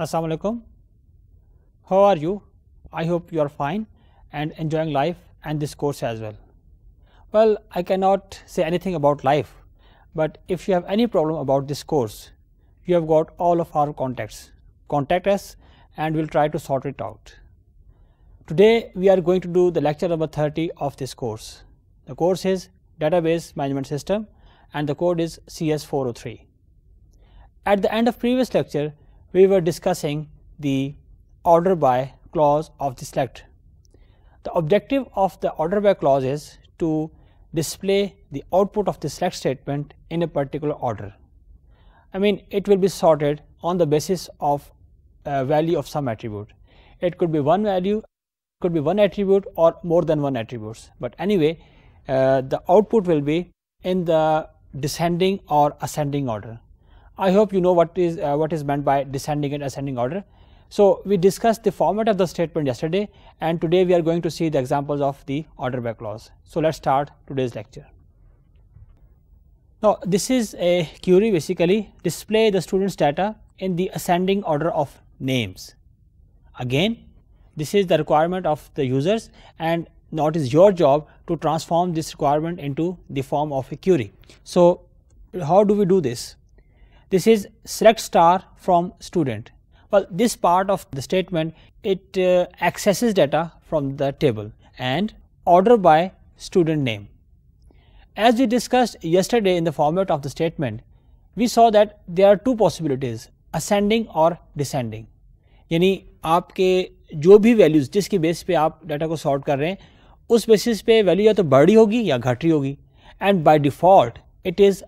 Assalamu alaikum. How are you? I hope you are fine and enjoying life and this course as well. Well, I cannot say anything about life, but if you have any problem about this course, you have got all of our contacts. Contact us and we'll try to sort it out. Today we are going to do the lecture number 30 of this course. The course is Database Management System and the code is CS403. At the end of previous lecture, we were discussing the order by clause of the select. The objective of the order by clause is to display the output of the select statement in a particular order. I mean it will be sorted on the basis of value of some attribute. It could be one value, could be one attribute or more than one attributes, but anyway uh, the output will be in the descending or ascending order. I hope you know what is uh, what is meant by descending and ascending order. So, we discussed the format of the statement yesterday and today we are going to see the examples of the order by clause. So, let us start today's lecture. Now, this is a query basically display the student's data in the ascending order of names. Again, this is the requirement of the users and now it is your job to transform this requirement into the form of a query. So, how do we do this? This is select star from student. Well, this part of the statement, it uh, accesses data from the table and order by student name. As we discussed yesterday in the format of the statement, we saw that there are two possibilities, ascending or descending. यानी आपके जो भी values जिसकी base पे आप data को sort कर रहे हैं उस बेसिस पे वैल्यू या तो बड़ी होगी या घट रही होगी and by default it is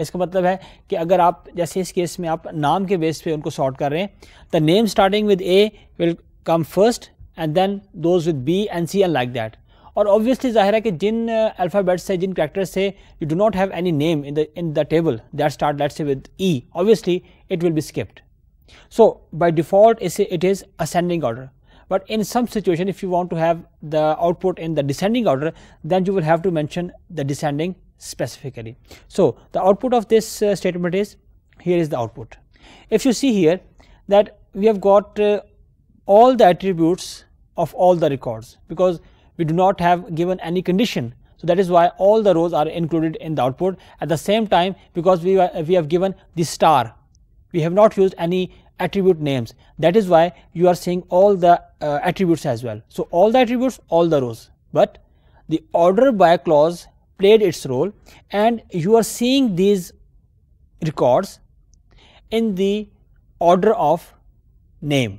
इसका मतलब है कि अगर आप जैसे इस केस में आप नाम के बेस पे उनको सॉर्ट कर रहे हैं the name starting with A will come first and then those with B and C and like that और ऑब्वियसली जाहिर है कि जिन अल्फ़ाबेट्स uh, से जिन करेक्टर्स से you do not have any name in the in the table that start let's say with E obviously it will be skipped by default is it is ascending order but in some situation if you want to have the output in the descending order then you will have to mention the descending specifically. So, the output of this uh, statement is here is the output. If you see here that we have got uh, all the attributes of all the records because we do not have given any condition. So, that is why all the rows are included in the output at the same time because we, uh, we have given the star we have not used any attribute names that is why you are seeing all the uh, attributes as well. So, all the attributes all the rows, but the order by clause played its role and you are seeing these records in the order of name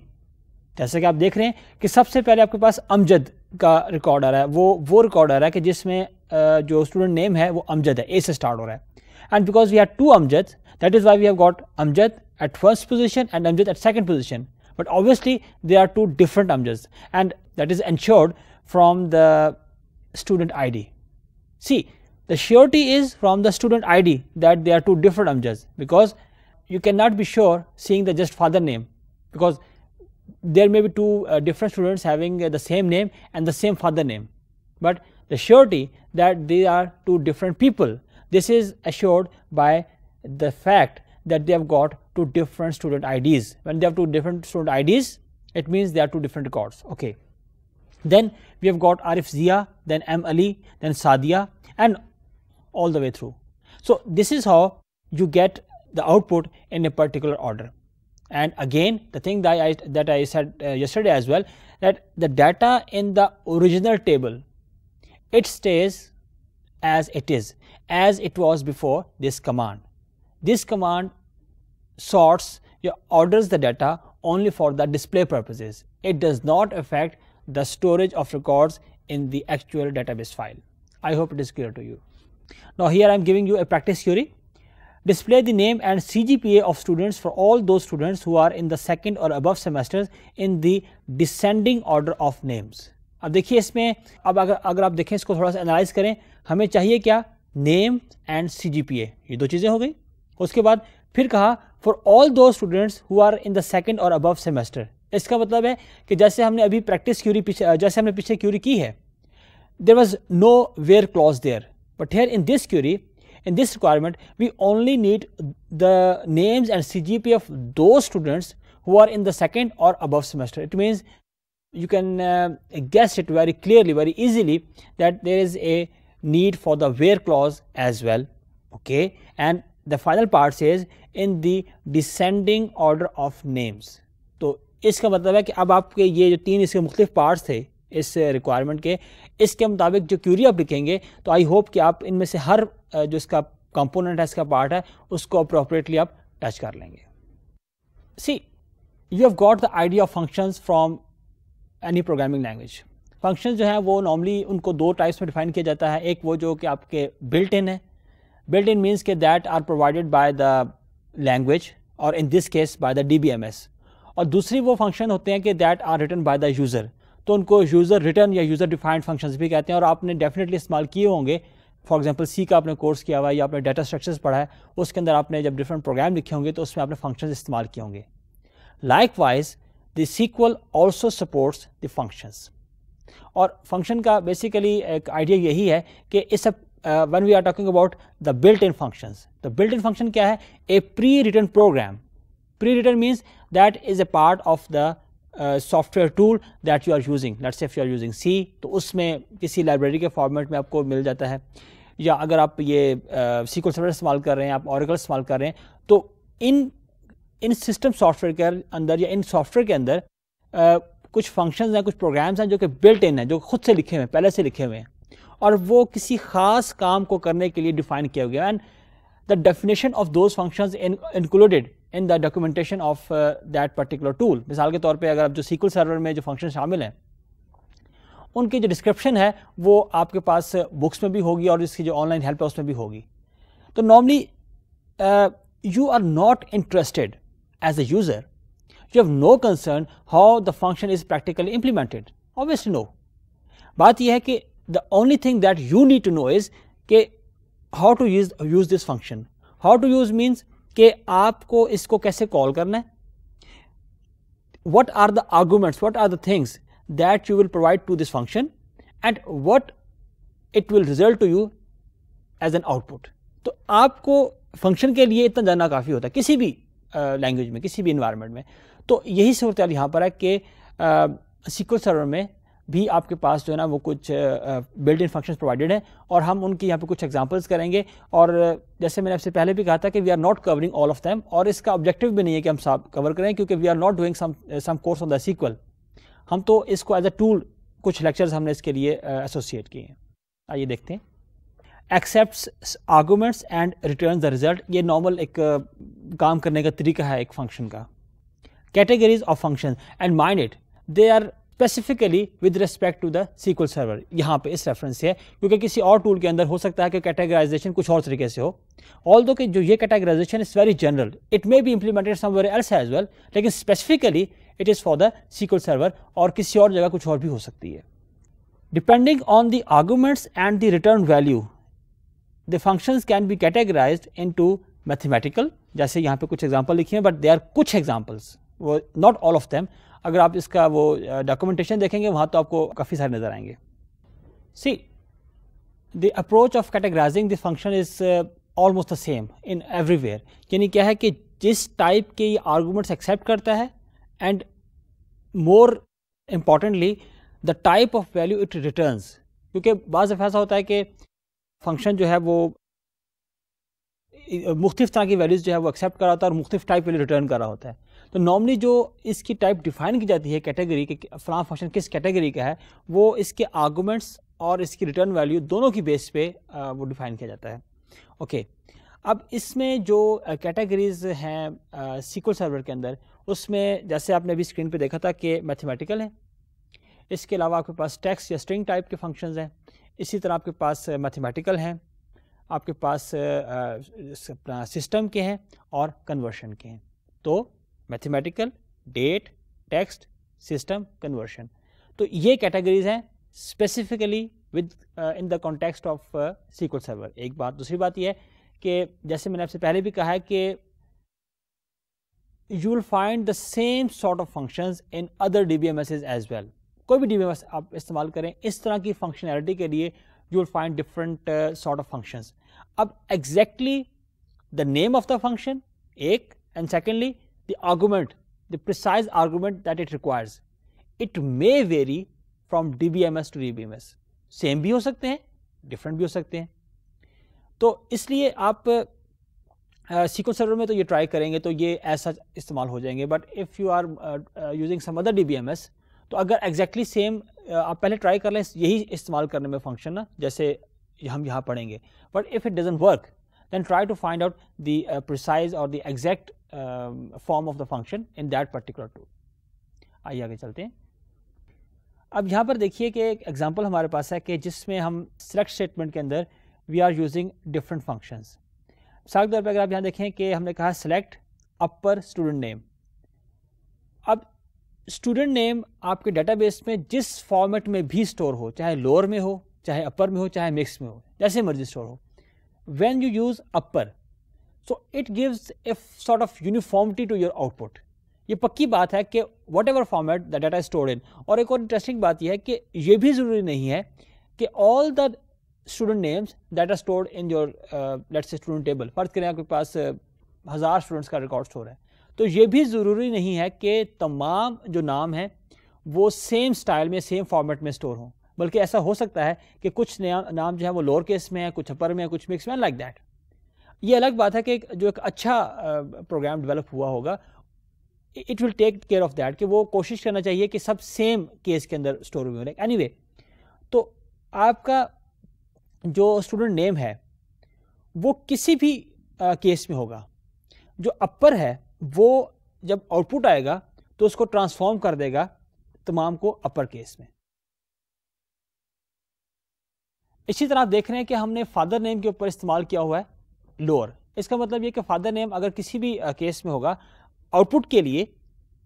जैसे कि आप देख रहे हैं कि सबसे पहले आपके पास अमजद का रिकॉर्ड आ रहा है वो वो रिकॉर्ड आ रहा है कि जिसमें जो and because we have two Amjads that is why we have got Amjad at first position and Amjad at second position but obviously there are two different Amjads and that is ensured from the student ID. See the surety is from the student ID that they are two different amjas because you cannot be sure seeing the just father name because there may be two uh, different students having uh, the same name and the same father name. But the surety that they are two different people this is assured by the fact that they have got two different student IDs. When they have two different student IDs it means they are two different records. Okay. Then we have got Arif Zia, then M. Ali, then Sadia, and all the way through. So, this is how you get the output in a particular order. And again, the thing that I, that I said uh, yesterday as well that the data in the original table it stays as it is, as it was before this command. This command sorts, orders the data only for the display purposes. It does not affect the storage of records in the actual database file. I hope it is clear to you. Now here I am giving you a practice theory. Display the name and CGPA of students for all those students who are in the second or above semesters in the descending order of names. अब देखिए इसमें अब अगर अगर आप देखें इसको थोड़ा सा एनालाइज करें हमें चाहिए क्या name and C G P A ये दो चीज़ें हो गई उसके बाद फिर कहा for all those students who are in the second और अबव सेमेस्टर इसका मतलब है कि जैसे हमने अभी प्रैक्टिस क्यूरी पीछे जैसे हमने पीछे क्यूरी की है there was no where clause there but here in this query in this requirement we only need the names and C G P of दो students who are in the second और above semester it means you can guess it very clearly very easily that there is a need for the where clause as well okay and the final part is in the descending order of names इसका मतलब है कि अब आपके ये जो तीन इसके मुख्तु पार्ट्स थे इस रिक्वायरमेंट के इसके मुताबिक जो क्यूरी आप लिखेंगे तो आई होप कि आप इनमें से हर जो इसका कंपोनेंट है इसका पार्ट है उसको अप्रोप्रिएटली आप टच कर लेंगे see you have got the idea of functions from any programming language function जो है वो नॉर्मली उनको दो टाइप्स में डिफाइन किया जाता है एक वो जो कि आपके बिल्ट इन है बिल्ट इन मीन्स के that are provided by the language और in this case by the D B M S और दूसरी वो फंक्शन होते हैं कि that are written by the user तो उनको यूज़र रिटर्न या यूज़र डिफाइंड फंक्शंस भी कहते हैं और आपने डेफिनेटली इस्तेमाल किए होंगे फॉर एग्जाम्पल सी का आपने कोर्स किया हुआ है या आपने डाटा स्ट्रक्चर्स पढ़ा है उसके अंदर आपने जब डिफरेंट प्रोग्राम लिखे होंगे तो उसमें आपने फंक्शन इस्तेमाल किए होंगे likewise the SQL also supports the functions और फंक्शन का बेसिकली एक आइडिया यही है कि इस one we are talking about the built in functions तो बिल्ट इन फंक्शन क्या है a pre written program pre written means that is a part of the software tool that you are using let's if you are using C तो उसमें किसी library के format में आपको मिल जाता है या अगर आप ये सीक्वल uh, सर्वर इस्तेमाल कर रहे हैं आप ऑरिकल इस्तेमाल कर रहे हैं तो इन इन सिस्टम सॉफ्टवेयर के अंदर या इन सॉफ्टवेयर के अंदर आ, uh, कुछ फंक्शंस हैं कुछ प्रोग्राम्स हैं जो कि बिल्ट इन हैं जो खुद से लिखे हुए हैं पहले से लिखे हुए हैं और वो किसी खास काम को करने के लिए डिफाइन किया गया and the definition of those functions included in the documentation of that particular tool मिसाल के तौर पे अगर आप जो सीक्वल सर्वर में जो फंक्शन शामिल हैं उनकी जो डिस्क्रिप्शन है वो आपके पास बुक्स uh, में भी होगी और इसकी जो ऑनलाइन हेल्प है उसमें भी होगी तो normally you are not interested as a user you have no concern how the function is practically implemented obviously no बात यह है कि the only thing that you need to know is के how to use use this function how to use means कि आपको इसको कैसे call करना है what are the arguments, what are the things that you will provide to this function and what it will result to you as an output. तो आपको function के लिए इतना जानना काफ़ी होता है किसी भी लैंग्वेज uh, में किसी भी इन्वायरमेंट में तो यही सूरत यहाँ पर है कि सीक्वल uh, सर्वर में भी आपके पास जो है ना वो कुछ बिल्ट इन फंक्शन प्रोवाइडेड हैं और हम उनकी यहाँ पे कुछ एग्जांपल्स करेंगे और जैसे मैंने आपसे पहले भी कहा था कि we are not covering all of them और इसका ऑब्जेक्टिव भी नहीं है कि हम सब कवर करें क्योंकि we are not doing some course on the SQL हम तो इसको एज अ टूल कुछ लेक्चर्स हमने इसके लिए एसोसिएट किए हैं आइए देखते हैं accept arguments and return the result ये नॉर्मल एक काम करने का तरीका है एक फंक्शन का categories of function and mind it they are specifically with respect to the SQL server यहाँ पे इस रेफरेंस से है क्योंकि किसी और टूल के अंदर हो सकता है कि कैटेगराइजेशन कुछ और तरीके से हो ऑल दो कि जो ये categorization is very general it may be implemented somewhere else as well लेकिन specifically it is for the SQL server और किसी और जगह कुछ और भी हो सकती है depending on the arguments and the return value the functions can be categorize into mathematical जैसे यहाँ पे कुछ एग्जाम्पल लिखे हैं बट दे आर कुछ एग्जाम्पल्स वो नॉट ऑल ऑफ दैम अगर आप इसका वो डॉक्यूमेंटेशन देखेंगे वहाँ तो आपको काफ़ी सारे नज़र आएंगे see the approach of categorizing the function is almost the same in everywhere यानी क्या है कि जिस टाइप के ये आर्गूमेंट्स एक्सेप्ट करता है and more importantly the type of value it returns क्योंकि बाद ऐसा होता है कि फंक्शन जो है वो मुख्तफ तरह की वैल्यूज़ जो है वो एक्सेप्ट कर रहा होता है और मुख्तफ टाइप वैल्यू रिटर्न कर रहा होता है तो नॉर्मली जो इसकी टाइप डिफाइन की जाती है कैटेगरी के फ्राम फंक्शन किस कैटेगरी का है वो इसके आर्गूमेंट्स और इसकी रिटर्न वैल्यू दोनों की बेस पे वो डिफाइन किया जाता है ओके अब इसमें जो कैटेगरीज हैं सीक्वल सर्वर के अंदर उसमें जैसे आपने अभी स्क्रीन पे देखा था कि मैथमेटिकल है इसके अलावा आपके पास टैक्स या स्ट्रिंग टाइप के फंक्शंस हैं इसी तरह आपके पास मैथमेटिकल हैं आपके पास अपना सिस्टम के हैं और कन्वर्शन के हैं तो mathematical date text system conversion तो ये कैटेगरीज हैं specifically within the context of SQL server एक बात दूसरी बात यह है कि जैसे मैंने आपसे पहले भी कहा है कि you will find the same sort of function in other D B M S as well कोई भी डी बी एम एस आप इस्तेमाल करें इस तरह की फंक्शनैलिटी के लिए you will find different sort of functions अब exactly the name of the function एक and secondly the argument, the precise argument that it requires. It may vary from DBMS to DBMS. Same भी हो सकते हैं different भी हो सकते हैं तो इसलिए आप सीक्वेंस सर्वर में तो ये ट्राई करेंगे तो ये ऐसा इस्तेमाल हो जाएंगे but if you are using some other D तो अगर एग्जैक्टली exactly सेम uh, आप पहले ट्राई कर लें यही इस्तेमाल करने में फंक्शन ना जैसे हम यहाँ पढ़ेंगे but if it doesn't work then try to find out the precise और the exact form of the function in that particular tool आइए आगे चलते हैं अब यहाँ पर देखिए कि एक एग्जांपल हमारे पास है कि जिसमें हम सिलेक्ट स्टेटमेंट के अंदर we are using different functions मिसाल के तौर पर अगर आप यहाँ देखें कि हमने कहा सिलेक्ट अपर स्टूडेंट नेम अब स्टूडेंट नेम आपके डेटाबेस में जिस फॉर्मेट में भी स्टोर हो चाहे लोअर में हो चाहे अपर में हो चाहे मिक्स में हो जैसे मर्जी स्टोर हो when you use upper so it gives a sort of uniformity to your output ये पक्की बात है कि whatever format the data store in और एक और इंटरेस्टिंग बात यह है कि ये भी ज़रूरी नहीं है कि all the student names that are stored in your let's say student table फ़र्ज़ करें आपके पास uh, हज़ार स्टूडेंट्स का रिकॉर्ड स्टोर है तो ये भी ज़रूरी नहीं है कि तमाम जो नाम हैं वो सेम स्टाइल में सेम फॉर्मेट में स्टोर हों बल्कि ऐसा हो सकता है कि कुछ नया नाम जो है वो लोअर केस में है कुछ अपर में है कुछ मिक्स में लाइक दैट ये अलग बात है कि जो एक अच्छा प्रोग्राम डेवलप हुआ होगा it will take care of that कि वो कोशिश करना चाहिए कि सब सेम केस के अंदर स्टोर हुए होने एनी तो आपका जो स्टूडेंट नेम है वो किसी भी केस में होगा जो अपर है वो जब आउटपुट आएगा तो उसको ट्रांसफॉर्म कर देगा तमाम को अपर केस में इसी तरह आप देख रहे हैं कि हमने फादर नेम के ऊपर इस्तेमाल किया हुआ है लोअर इसका मतलब ये कि फादर नेम अगर किसी भी केस में होगा आउटपुट के लिए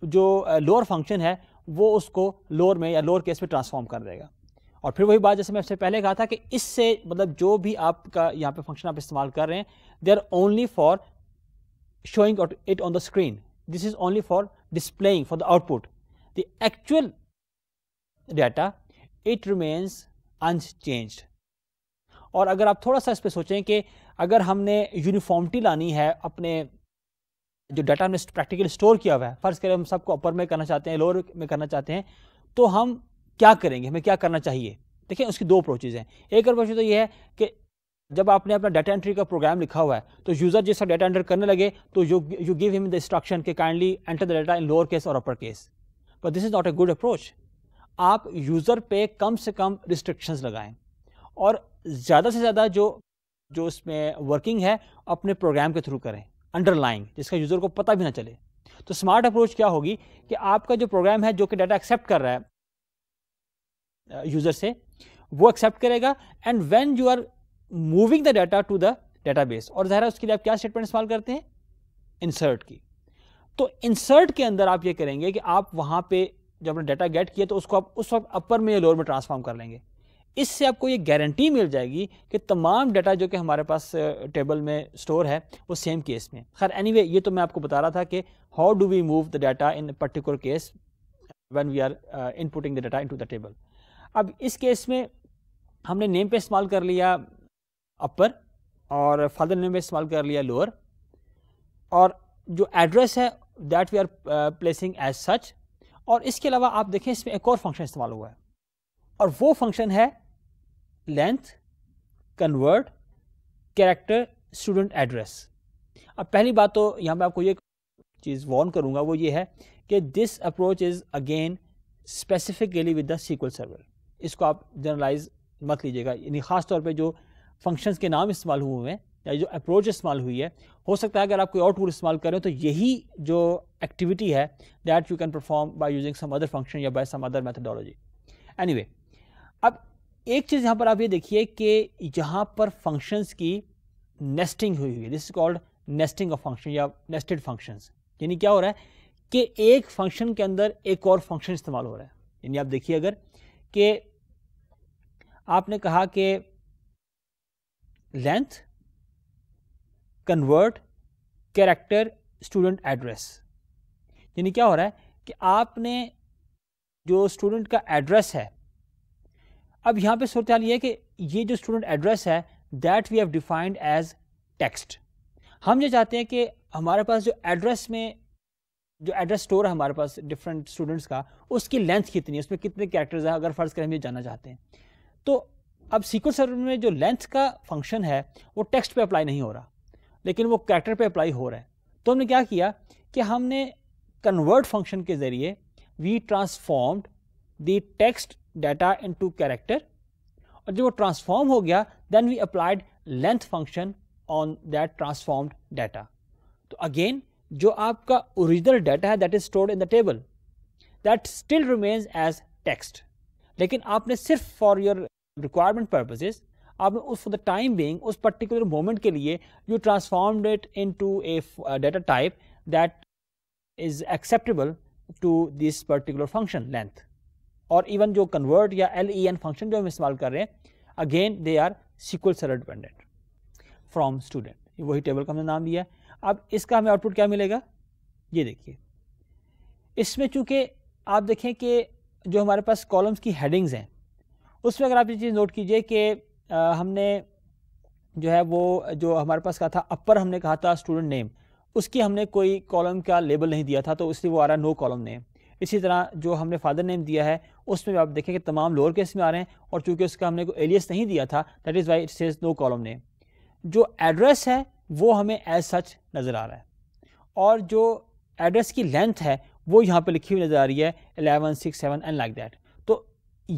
जो लोअर फंक्शन है वो उसको लोअर में या लोअर केस में ट्रांसफॉर्म कर देगा और फिर वही बात जैसे मैं आपसे पहले कहा था कि इससे मतलब जो भी आपका यहाँ पे फंक्शन आप इस्तेमाल कर रहे हैं they are only for showing it on the screen this is only for displaying for the output the actual data it remains unchanged. और अगर आप थोड़ा सा इस पर सोचें कि अगर हमने यूनिफॉर्मिटी लानी है अपने जो डाटा हमने प्रैक्टिकली स्टोर किया हुआ है फ़र्ज़ करें हम सबको अपर में करना चाहते हैं लोअर में करना चाहते हैं तो हम क्या करेंगे हमें क्या करना चाहिए देखिए उसकी दो अप्रोचेज हैं एक अप्रोच तो ये है कि जब आपने अपना डाटा एंट्री का प्रोग्राम लिखा हुआ है तो यूज़र जैसा डाटा एंटर करने लगे तो you you give him the instruction के kindly enter the data in lower case और upper case but this is not a good approach आप यूज़र पे कम से कम रिस्ट्रिक्शंस लगाएं और ज़्यादा से ज़्यादा जो जो उसमें वर्किंग है अपने प्रोग्राम के थ्रू करें अंडरलाइंग जिसका यूज़र को पता भी ना चले तो स्मार्ट अप्रोच क्या होगी कि आपका जो प्रोग्राम है जो कि डाटा एक्सेप्ट कर रहा है यूज़र से वो एक्सेप्ट करेगा and when you are moving the data to the database और जहरा उसके लिए आप क्या स्टेटमेंट इस्तेमाल करते हैं इंसर्ट की तो इंसर्ट के अंदर आप ये करेंगे कि आप वहां पर जब आपने डाटा गेट किया तो उसको आप उस वक्त अपर में या लोअर में ट्रांसफॉर्म कर लेंगे इससे आपको ये गारंटी मिल जाएगी कि तमाम डाटा जो कि हमारे पास टेबल में स्टोर है वो सेम केस में खैर एनीवे anyway, ये तो मैं आपको बता रहा था कि how do we move the data in particular case when we are inputting the data into the table अब इस केस में हमने नेम पे इस्तेमाल कर लिया अपर और फादर नेम पे इस्तेमाल कर लिया लोअर और जो एड्रेस है that we are placing as such और इसके अलावा आप देखें इसमें एक और फंक्शन इस्तेमाल हुआ है और वो फंक्शन है length convert character student address अब पहली बात तो यहाँ मैं आपको ये चीज़ वॉर्न करूँगा वो ये है कि this approach is again specifically with the SQL server इसको आप जनरलाइज मत लीजिएगा यानी ख़ास तौर पे जो फंक्शंस के नाम इस्तेमाल हुए हैं या जो अप्रोच इस्तेमाल हुई है हो सकता है अगर आप कोई और टूल इस्तेमाल करें तो यही जो एक्टिविटी है that you can perform by using some other function या by some other methodology anyway एक चीज़ यहां पर आप ये देखिए कि यहां पर फंक्शंस की नेस्टिंग हुई हुई है this is called nesting of function या नेस्टेड फंक्शंस यानी क्या हो रहा है कि एक फंक्शन के अंदर एक और फंक्शन इस्तेमाल हो रहा है यानी आप देखिए अगर कि आपने कहा कि length convert character student address यानी क्या हो रहा है कि आपने जो स्टूडेंट का एड्रेस है अब यहाँ पे सूरत ये है कि ये जो स्टूडेंट एड्रेस है that we have defined as text हम ये चाहते हैं कि हमारे पास जो एड्रेस में जो एड्रेस स्टोर है हमारे पास डिफरेंट स्टूडेंट्स का उसकी लेंथ कितनी है उसमें कितने कैरेक्टर्स हैं अगर फ़र्ज़ करें हम ये जानना चाहते हैं तो अब सीक्वल सर्वर में जो लेंथ का फंक्शन है वो टेक्स्ट पे अप्लाई नहीं हो रहा लेकिन वो कैरेक्टर पे अप्लाई हो रहा है तो हमने क्या किया कि हमने कन्वर्ट फंक्शन के ज़रिए we transformed the text data into character और जब वो ट्रांसफॉर्म हो गया then we applied length function on that transformed data तो अगेन जो आपका ओरिजिनल डाटा है that is stored in the table that still remains as text लेकिन आपने सिर्फ फॉर योर रिक्वायरमेंट पर्पजेज आपने उस फॉर द टाइम बींग उस पर्टिकुलर मोमेंट के लिए you transformed it into a data type that is acceptable to this particular function length और even जो कन्वर्ट या एल ई एन फंक्शन जो हम इस्तेमाल कर रहे हैं again they are SQL server dependent from student वही टेबल का हमने नाम दिया अब इसका हमें आउटपुट क्या मिलेगा ये देखिए इसमें चूंकि आप देखें कि जो हमारे पास कॉलम्स की हेडिंग्स हैं उसमें अगर आप ये चीज़ नोट कीजिए कि हमने जो है वो जो हमारे पास कहा था अपर हमने कहा था स्टूडेंट नेम उसकी हमने कोई कॉलम का लेबल नहीं दिया था तो इसलिए वो आ रहा नो कॉलम नेम इसी तरह जो हमने फादर नेम दिया है उसमें भी आप देखें कि तमाम लोअर केस में आ रहे हैं और चूंकि उसका हमने को एलियस नहीं दिया था that is why it says no column name जो एड्रेस है वो हमें एज सच नज़र आ रहा है और जो एड्रेस की लेंथ है वो यहाँ पे लिखी हुई नज़र आ रही है eleven six seven and like that तो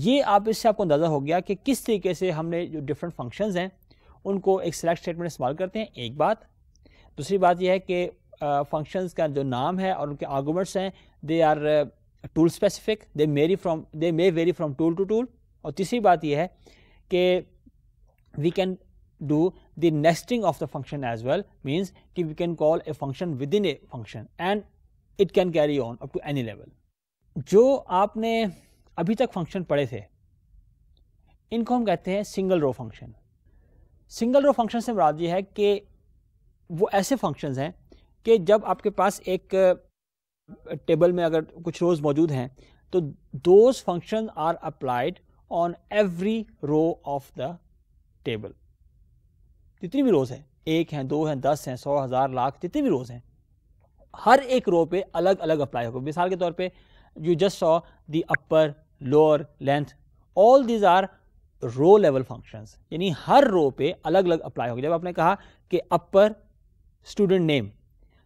ये आप इससे आपको अंदाज़ा हो गया कि किस तरीके से हमने जो डिफरेंट फंक्शंस हैं उनको एक सेलेक्ट स्टेटमेंट इस्तेमाल करते हैं एक बात दूसरी बात यह है कि फंक्शंस uh, का जो नाम है और उनके आर्गूमेंट्स हैं they are tool specific they vary from they may vary from tool to tool और तीसरी बात यह है कि we can the nesting of the function as well means कि we can call a function within a function and it can carry on up to any level जो आपने अभी तक फंक्शन पढ़े थे इनको हम कहते हैं single row function single row function से मुराद ये है कि वो ऐसे फंक्शंस हैं कि जब आपके पास एक टेबल में अगर कुछ रोज़ मौजूद हैं तो those function are applied on every row of the table जितनी भी रोज़ हैं एक हैं दो हैं दस हैं सौ हज़ार लाख जितनी भी रोज़ हैं हर एक रो पे अलग अलग अप्लाई होगा मिसाल के तौर पे you just saw the upper lower length all these are row level functions यानी हर रो पे अलग अलग अप्लाई होगा जब आपने कहा कि upper student name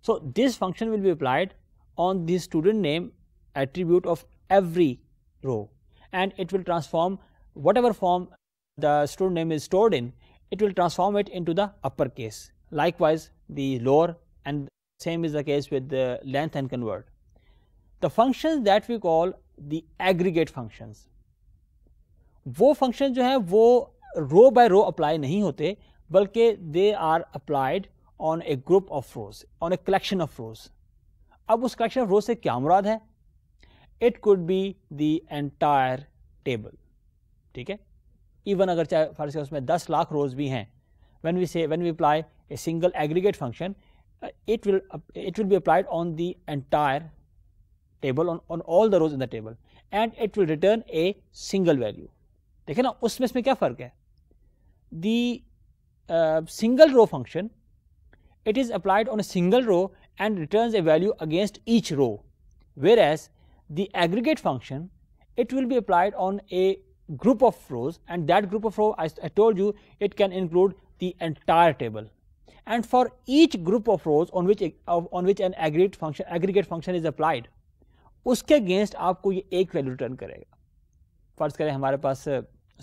so this function will be applied on the student name attribute of every row and it will transform whatever form the student name is stored in it will transform it into the uppercase likewise the lower and same is the case with the length and convert the functions that we call the aggregate functions वो functions जो है row by row apply, apply नहीं होते बल्कि they are applied on a group of rows on a collection of rows अब उस collection of रोज से क्या मुराद है it could be the entire table ठीक है इवन अगर चाहे फर्ज उसमें दस लाख रोज भी हैं when we say when we apply a single aggregate function it will it will be applied on the entire table on all the rows in the table and it will return a single value देखिए ना उसमें इसमें क्या फर्क है the single row function it is applied on a single row and returns a value against each row. Whereas the aggregate function, it will be applied on a group of rows and that group of row I, I told you it can include the entire table. And for each group of rows on which of, on which an aggregate function aggregate function is applied, उसके against आपको ये एक value return करेगा फर्ज करें हमारे पास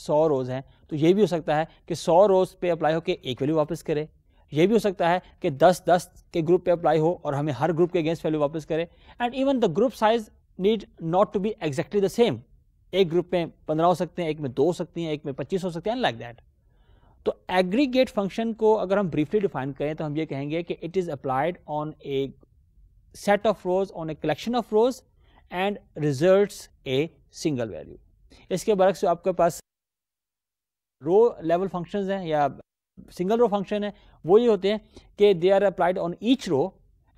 सौ रोज़ हैं तो ये भी हो सकता है कि सौ रोज़ पे अप्लाई होकर ek value wapas kare ये भी हो सकता है कि 10 10 के ग्रुप पे अप्लाई हो और हमें हर ग्रुप के अगेंस्ट वैल्यू वापस करें and even the group size need not to be exactly the same एक ग्रुप में पंद्रह हो सकते हैं एक में दो हो सकती हैं एक में पच्चीस हो सकते हैं लाइक दैट तो एग्रीगेट फंक्शन को अगर हम ब्रीफली डिफाइन करें तो हम ये कहेंगे कि it is applied on a set of rows on a collection of rows and result a single value इसके बरक्स आपके पास रो लेवल फंक्शंस हैं या सिंगल रो फंक्शन है वो ये होते हैं कि they are applied on each row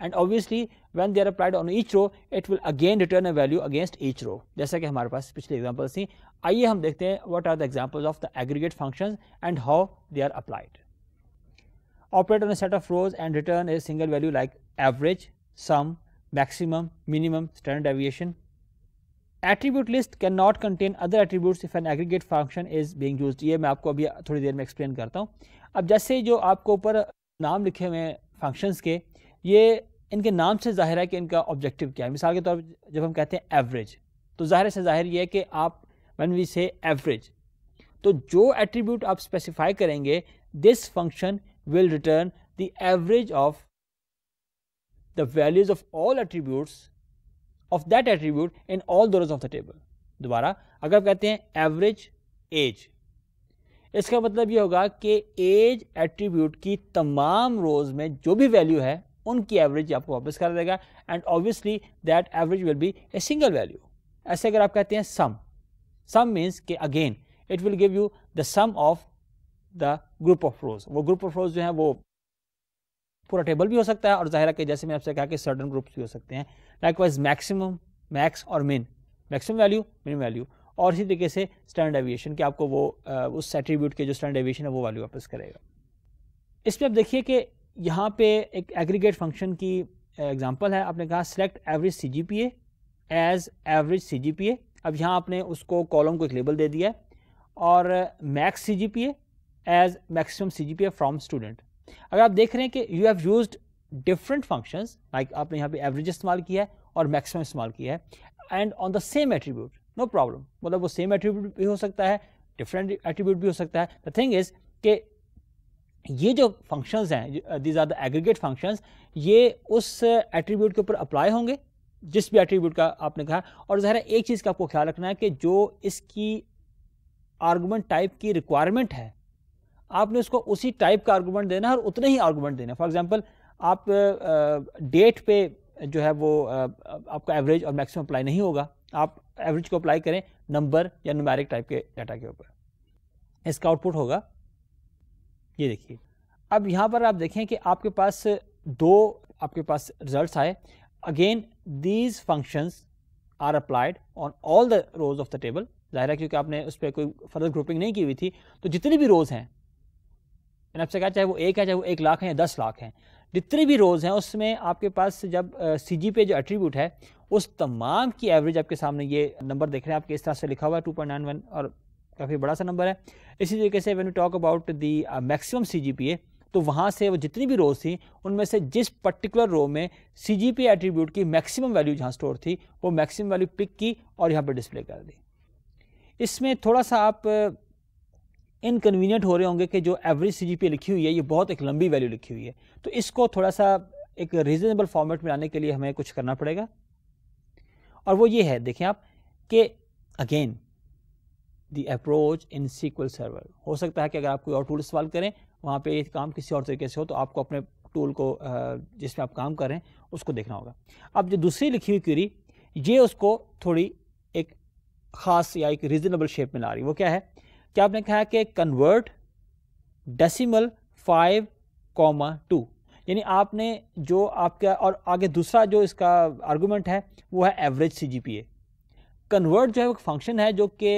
and obviously when they are applied on each row it will again return a value against each row जैसा कि हमारे पास पिछले एग्जाम्पल्स थी आइए हम देखते हैं what are the examples of the aggregate function and how they are applied operate on set of rows and return a single value like average sum maximum minimum standard standard attribute list can not contain other attribute if an aggregate function is being use ये मैं आपको अभी थोड़ी देर में explain करता हूँ अब जैसे जो आपको ऊपर नाम लिखे हुए हैं फंक्शंस के ये इनके नाम से ज़ाहिर है कि इनका ऑब्जेक्टिव क्या है मिसाल के तौर पर जब हम कहते हैं एवरेज तो ज़ाहिर से ज़ाहिर ये है कि आप वन वी से एवरेज तो जो एट्रीब्यूट आप स्पेसिफाई करेंगे this function will return the average of the values of all attributes of that attribute in all दर्ज ऑफ द टेबल दोबारा अगर कहते हैं एवरेज age इसका मतलब ये होगा कि एज एट्रीब्यूट की तमाम रोज़ में जो भी वैल्यू है उनकी एवरेज आपको वापस कर देगा and obviously that average will be a single value ऐसे अगर आप कहते हैं सम सम मीन्स के again it will give you the sum of the group of rows वो ग्रुप ऑफ रोज जो है वो पूरा टेबल भी हो सकता है और ज़ाहिर कि जैसे मैं आपसे कहा कि सर्टन ग्रुप्स भी हो सकते हैं लाइक वाइज मैक्सिमम मैक्स और मिन मैक्सिमम वैल्यू मिन वैल्यू और इसी तरीके से स्टैंड एविएशन कि आपको वो उस एट्रीब्यूट के जो स्टैंड एविएशन है वो वैल्यू वापस करेगा इसमें आप देखिए कि यहाँ पे एक एग्रीगेट फंक्शन की एग्जांपल है आपने कहा select average C G P as average C G P A अब यहाँ आपने उसको कॉलम को एक लेबल दे दिया है और max C G P as maximum C G P A student अगर आप देख रहे हैं कि you have use different function like आपने यहाँ पे एवरेज इस्तेमाल किया है और मैक्सिमम इस्तेमाल किया है and on the same attribute no problem मतलब वो सेम एट्रीब्यूट भी हो सकता है डिफरेंट एट्रीब्यूट भी हो सकता है द थिंग इज के ये जो फंक्शंस हैं these are the aggregate functions ये उस एट्रीब्यूट uh, के ऊपर अप्लाई होंगे जिस भी एट्रीब्यूट का आपने कहा और ज़ाहिर है एक चीज़ का आपको ख्याल रखना है कि जो इसकी आर्गूमेंट टाइप की रिक्वायरमेंट है आपने उसको उसी टाइप का आर्गूमेंट देना है और उतने ही आर्गूमेंट देना फॉर एग्जाम्पल आप डेट uh, uh, पे जो है वो आपका एवरेज और मैक्सिमम अप्लाई नहीं होगा आप एवरेज को अप्लाई करें नंबर या नुमैरिक टाइप के डाटा के ऊपर इसका आउटपुट होगा ये देखिए अब यहाँ पर आप देखें कि आपके पास दो आपके पास रिजल्ट आए again these functions are applied on all the rows of the table जाहिर है क्योंकि आपने उस पर कोई फर्दर ग्रुपिंग नहीं की हुई थी तो जितनी भी रोज हैं आपसे कहा चाहे वो एक है चाहे वो एक लाख है या दस लाख हैं जितने भी रोज़ हैं उसमें आपके पास जब सी जी पे जो एट्रीब्यूट है उस तमाम की एवरेज आपके सामने ये नंबर देख रहे हैं आपके इस तरह से लिखा हुआ है टू पॉइंट नाइन वन और काफ़ी बड़ा सा नंबर है इसी तरीके से when you talk about the maximum C G P A तो वहाँ से वो जितनी भी रोज थी उनमें से जिस पर्टिकुलर रो में सी जी पी एट्रीब्यूट की मैक्सिमम वैल्यू जहाँ स्टोर थी वो मैक्सिमम वैल्यू पिक की और यहाँ पर डिस्प्ले कर दी इसमें थोड़ा सा आप इनकन्वीनियंट हो रहे होंगे कि जो एवरेज सी लिखी हुई है ये बहुत एक लंबी वैल्यू लिखी हुई है तो इसको थोड़ा सा एक रीजनेबल फॉर्मेट में लाने के लिए हमें कुछ करना पड़ेगा और वो ये है देखें आप कि again the approach in SQL server हो सकता है कि अगर आप कोई और टूल इस्तेमाल करें वहाँ पे ये काम किसी और तरीके से हो तो आपको अपने टूल को जिसमें आप काम कर रहे हैं उसको देखना होगा अब जो दूसरी लिखी हुई क्यूरी ये उसको थोड़ी एक ख़ास या एक रीज़नेबल शेप में ला रही वो क्या है क्या आपने कहा कि convert decimal five comma two यानी आपने जो आपका और आगे दूसरा जो इसका आर्गूमेंट है वो है average C G P A convert जो है वो फंक्शन है जो कि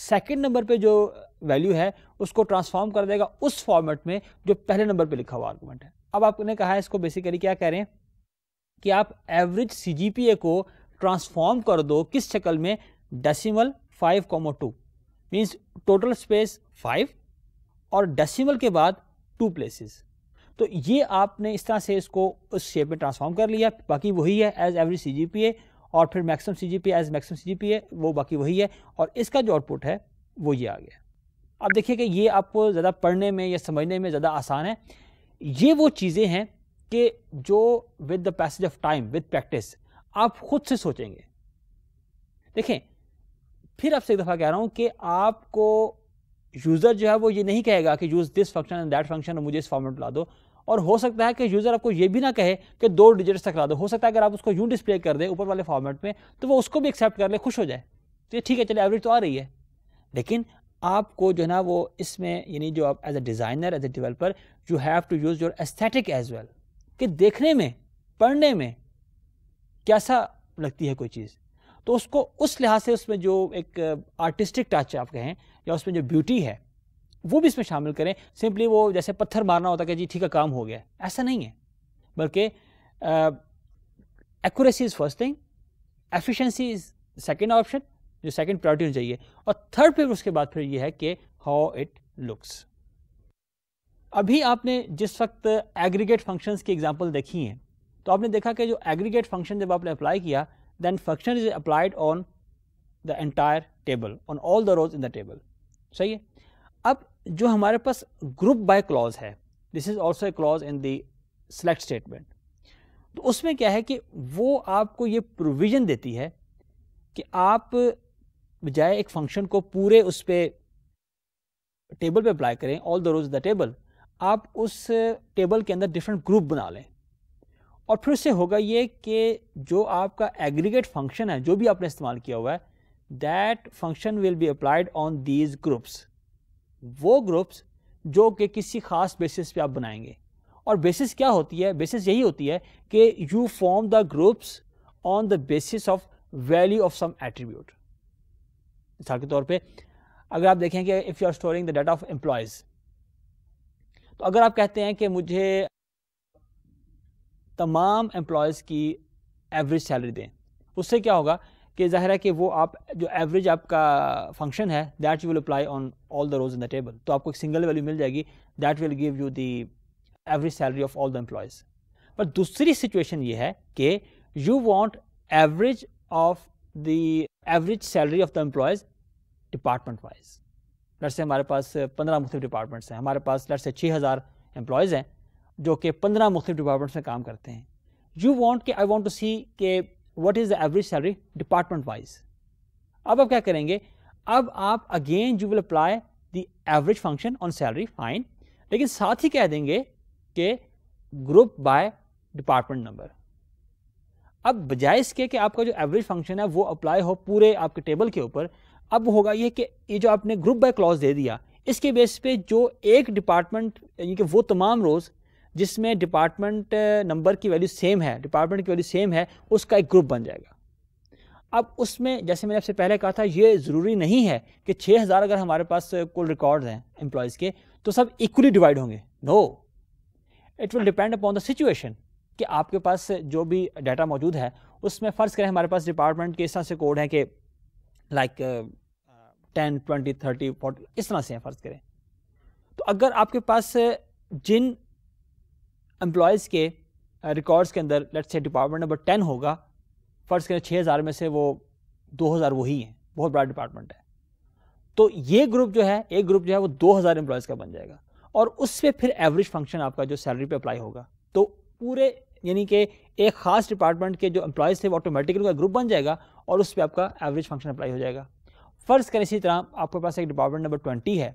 सेकेंड नंबर पे जो वैल्यू है उसको ट्रांसफॉर्म कर देगा उस फॉर्मेट में जो पहले नंबर पे लिखा हुआ आर्गूमेंट है अब आपने कहा है इसको बेसिकली क्या कह रहे हैं कि आप एवरेज सी जी पी ए को ट्रांसफॉर्म कर दो किस शक्ल में decimal five comma two means total space five और डेसिमल के बाद टू प्लेसेस तो ये आपने इस तरह से इसको उस शेप में ट्रांसफॉर्म कर लिया बाकी वही है as every C G P A और फिर maximum C G P as maximum C G P A वो बाकी वही है और इसका जो आउटपुट है वो ये आ गया अब देखिए कि ये आपको ज़्यादा पढ़ने में या समझने में ज़्यादा आसान है ये वो चीज़ें हैं कि जो with the passage of time with practice आप खुद से सोचेंगे देखें फिर आपसे एक दफ़ा कह रहा हूँ कि आपको यूज़र जो है वो ये नहीं कहेगा कि use this function and that function मुझे इस फॉर्मेट ला दो और हो सकता है कि यूज़र आपको ये भी ना कहे कि दो डिजिट्स तक ला दो हो सकता है अगर आप उसको यूँ डिस्प्ले कर दें ऊपर वाले फॉर्मेट में तो वो उसको भी एक्सेप्ट कर ले खुश हो जाए तो ये ठीक है चले एवरेज तो आ रही है लेकिन आपको जो है ना वो इसमें यानी जो आप as a designer as a developer you have to use your aesthetic as well कि देखने में पढ़ने में कैसा लगती है कोई चीज़ तो उसको उस लिहाज से उसमें जो एक आर्टिस्टिक टच आप कहें या उसमें जो ब्यूटी है वो भी इसमें शामिल करें सिंपली वो जैसे पत्थर मारना होता कि जी ठीक है काम हो गया ऐसा नहीं है बल्कि accuracy is first thing efficiency is second option जो सेकेंड प्रायोरिटी होनी चाहिए और थर्ड फिर उसके बाद फिर यह है कि हाउ इट लुक्स अभी आपने जिस वक्त एग्रीगेट फंक्शंस की एग्जांपल देखी हैं तो आपने देखा कि जो एग्रीगेट फंक्शन जब आपने अप्लाई किया then function is applied on the entire table on all the rows in the table सही है अब जो हमारे पास ग्रुप बाय क्लॉज है this is also a clause in the select statement तो उसमें क्या है कि वो आपको ये प्रोविजन देती है कि आप बजाय एक फंक्शन को पूरे उस पर टेबल पे अप्लाई करें all the rows the table आप उस टेबल के अंदर डिफरेंट ग्रुप बना लें और फिर उससे होगा ये कि जो आपका एग्रीगेट फंक्शन है जो भी आपने इस्तेमाल किया हुआ है that function will be applied on these groups वो ग्रुप्स जो कि किसी खास बेसिस पे आप बनाएंगे और बेसिस क्या होती है बेसिस यही होती है कि you form the groups on the basis of value of some attribute मिसाल के तौर पे अगर आप देखें कि if you are storing the data of employees तो अगर आप कहते हैं कि मुझे तमाम एम्प्लॉयज़ की एवरेज सैलरी दें उससे क्या होगा कि ज़ाहिर है कि वो आप जो एवरेज आपका फंक्शन है that you will apply on all the rows in the table तो आपको एक सिंगल वैल्यू मिल जाएगी that will give you the average salary of all the employees पर दूसरी सिचुएशन ये है कि you want average of the average salary of the employees department wise let's say हमारे पास पंद्रह मुख्तु डिपार्टमेंट्स हैं हमारे पास लट से छः हज़ार एम्प्लॉयज़ हैं जो कि पंद्रह मुख्त डिपार्टमेंट्स में काम करते हैं यू वॉन्ट के आई वॉन्ट टू सी के what is the average salary department wise अब आप क्या करेंगे अब आप again you will apply the average function on salary fine लेकिन साथ ही कह देंगे कि ग्रुप बाय डिपार्टमेंट नंबर अब बजाय इसके कि आपका जो एवरेज फंक्शन है वो अप्लाई हो पूरे आपके टेबल के ऊपर अब होगा ये कि ये जो आपने ग्रुप बाय क्लॉज दे दिया इसके बेस पे जो एक डिपार्टमेंट यानी कि वो तमाम रोज़ जिसमें डिपार्टमेंट नंबर uh, की वैल्यू सेम है डिपार्टमेंट की वैल्यू सेम है उसका एक ग्रुप बन जाएगा अब उसमें जैसे मैंने आपसे पहले कहा था ये ज़रूरी नहीं है कि 6000 अगर हमारे पास uh, कुल रिकॉर्ड हैं एम्प्लॉयज़ के तो सब इक्वली डिवाइड होंगे no it will depend upon the situation कि आपके पास जो भी डाटा मौजूद है उसमें फ़र्ज़ करें हमारे पास डिपार्टमेंट के इस तरह से कोड हैं कि like ten twenty thirty forty इस तरह से हैं फ़र्ज़ करें तो अगर आपके पास uh, जिन एम्प्लॉयज़ के रिकॉर्ड्स uh, के अंदर let's say department number ten होगा फ़र्ज़ करें छः हज़ार में से वो दो हज़ार वही हैं बहुत बड़ा डिपार्टमेंट है तो ये ग्रुप जो है एक ग्रुप जो है वो दो हज़ार एम्प्लॉयज़ का बन जाएगा और उस पर फिर एवरेज फंक्शन आपका जो सैलरी पर अप्लाई होगा तो पूरे यानी कि एक ख़ास डिपार्टमेंट के जो एम्प्लॉयज़ थे वो ऑटोमेटिकली उनका ग्रुप बन जाएगा और उस पर आपका एवरेज फंक्शन अप्लाई हो जाएगा फ़र्ज़ करें इसी तरह आपके पास एक डिपार्टमेंट नंबर ट्वेंटी है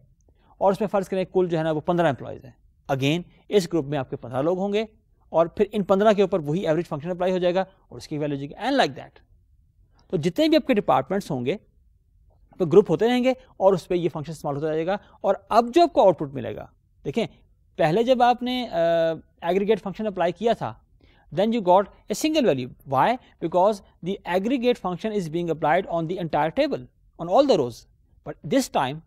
और उसमें फ़र्ज़ करें कुल जो है ना वो पंद्रह एम्प्लॉयज़ हैं अगेन इस ग्रुप में आपके पंद्रह लोग होंगे और फिर इन पंद्रह के ऊपर वही एवरेज फंक्शन अप्लाई हो जाएगा और उसकी वैल्यू जाएगी एंड लाइक दैट तो जितने भी आपके डिपार्टमेंट्स होंगे तो ग्रुप होते रहेंगे और उस पर यह फंक्शन इस्तेमाल होता जाएगा और अब जो आपको आउटपुट मिलेगा देखें पहले जब आपने एग्रीगेट फंक्शन अप्लाई किया था then you got a single value. Why? Because the aggregate function is being applied on the entire table, on all the rows. But this time,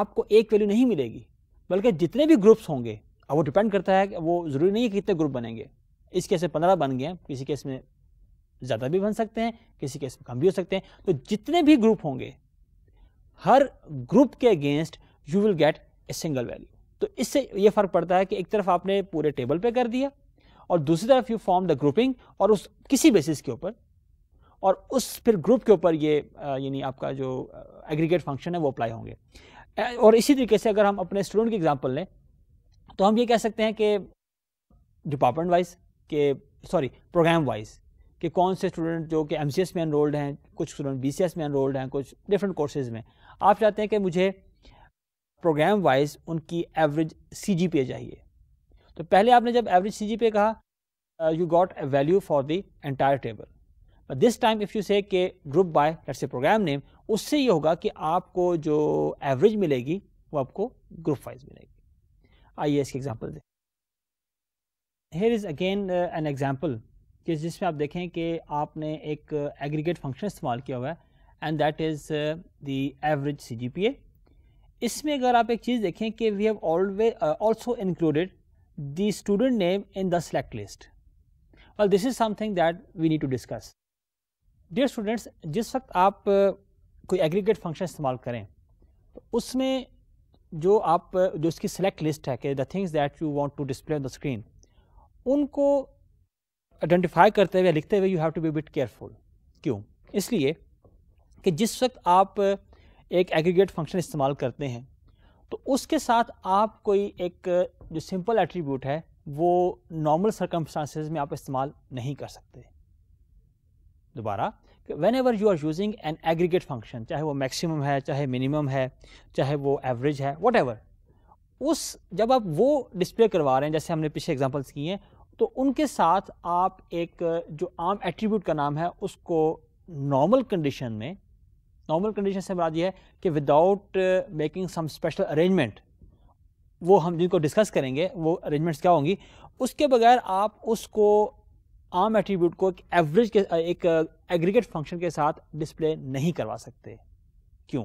आपको एक वैल्यू नहीं मिलेगी बल्कि जितने भी ग्रुप्स होंगे अब वो डिपेंड करता है कि वो ज़रूरी नहीं है कितने ग्रुप बनेंगे इस केस में पंद्रह बन गए हैं किसी केस में ज़्यादा भी बन सकते हैं किसी केस में कम भी हो सकते हैं तो जितने भी ग्रुप होंगे हर ग्रुप के against you will get a single value तो इससे ये फ़र्क पड़ता है कि एक तरफ आपने पूरे टेबल पे कर दिया और दूसरी तरफ यू फॉर्म द ग्रुपिंग और उस किसी बेसिस के ऊपर और उस फिर ग्रुप के ऊपर ये यानी आपका जो एग्रीगेट फंक्शन है वो अप्लाई होंगे और इसी तरीके से अगर हम अपने स्टूडेंट की एग्जांपल लें तो हम ये कह सकते हैं कि डिपार्टमेंट वाइज के सॉरी प्रोग्राम वाइज कि कौन से स्टूडेंट जो कि एम में एनरोल्ड हैं कुछ स्टूडेंट बी में एनरोल्ड हैं कुछ डिफरेंट कोर्सेज में आप चाहते हैं कि मुझे प्रोग्राम वाइज उनकी एवरेज सी जी चाहिए तो पहले आपने जब एवरेज सी जी कहा you got a value for the entire table this time if you say group by let's a program name उससे ये होगा कि आपको जो एवरेज मिलेगी वो आपको ग्रुप वाइज मिलेगी आइए इसके एग्जाम्पल दें here is again an example कि जिसमें आप देखें कि आपने एक एग्रीगेट फंक्शन इस्तेमाल किया हुआ है and that is the average C G P A इसमें अगर आप एक चीज़ देखें कि we have always also included the student name in the select list well this is something that we need to discuss dear students जिस वक्त आप कोई एग्रीगेट फंक्शन इस्तेमाल करें तो उसमें जो आप जो उसकी सेलेक्ट लिस्ट है कि the things that you want to display on the screen उनको आइडेंटिफाई करते हुए लिखते हुए you have to be bit careful क्यों इसलिए कि जिस वक्त आप एक एग्रीगेट फंक्शन इस्तेमाल करते हैं तो उसके साथ आप कोई एक जो सिंपल एट्रीब्यूट है वो नॉर्मल सर्कमस्टांसिस में आप इस्तेमाल नहीं कर सकते दोबारा whenever you are using an aggregate function चाहे वो मैक्सिमम है चाहे मिनिमम है चाहे वो एवरेज है वट एवर उस जब आप वो डिस्प्ले करवा रहे हैं जैसे हमने पिछले एग्जाम्पल्स किए हैं तो उनके साथ आप एक जो आम एट्रीब्यूट का नाम है उसको नॉर्मल कंडीशन में नॉर्मल कंडीशन से बना दिया है कि without making some special arrangement वो हम जिनको डिस्कस करेंगे वो अरेंजमेंट्स क्या होंगी उसके बगैर आप उसको आम एट्रीब्यूट को एक एवरेज के एक एग्रीगेट फंक्शन के साथ डिस्प्ले नहीं करवा सकते क्यों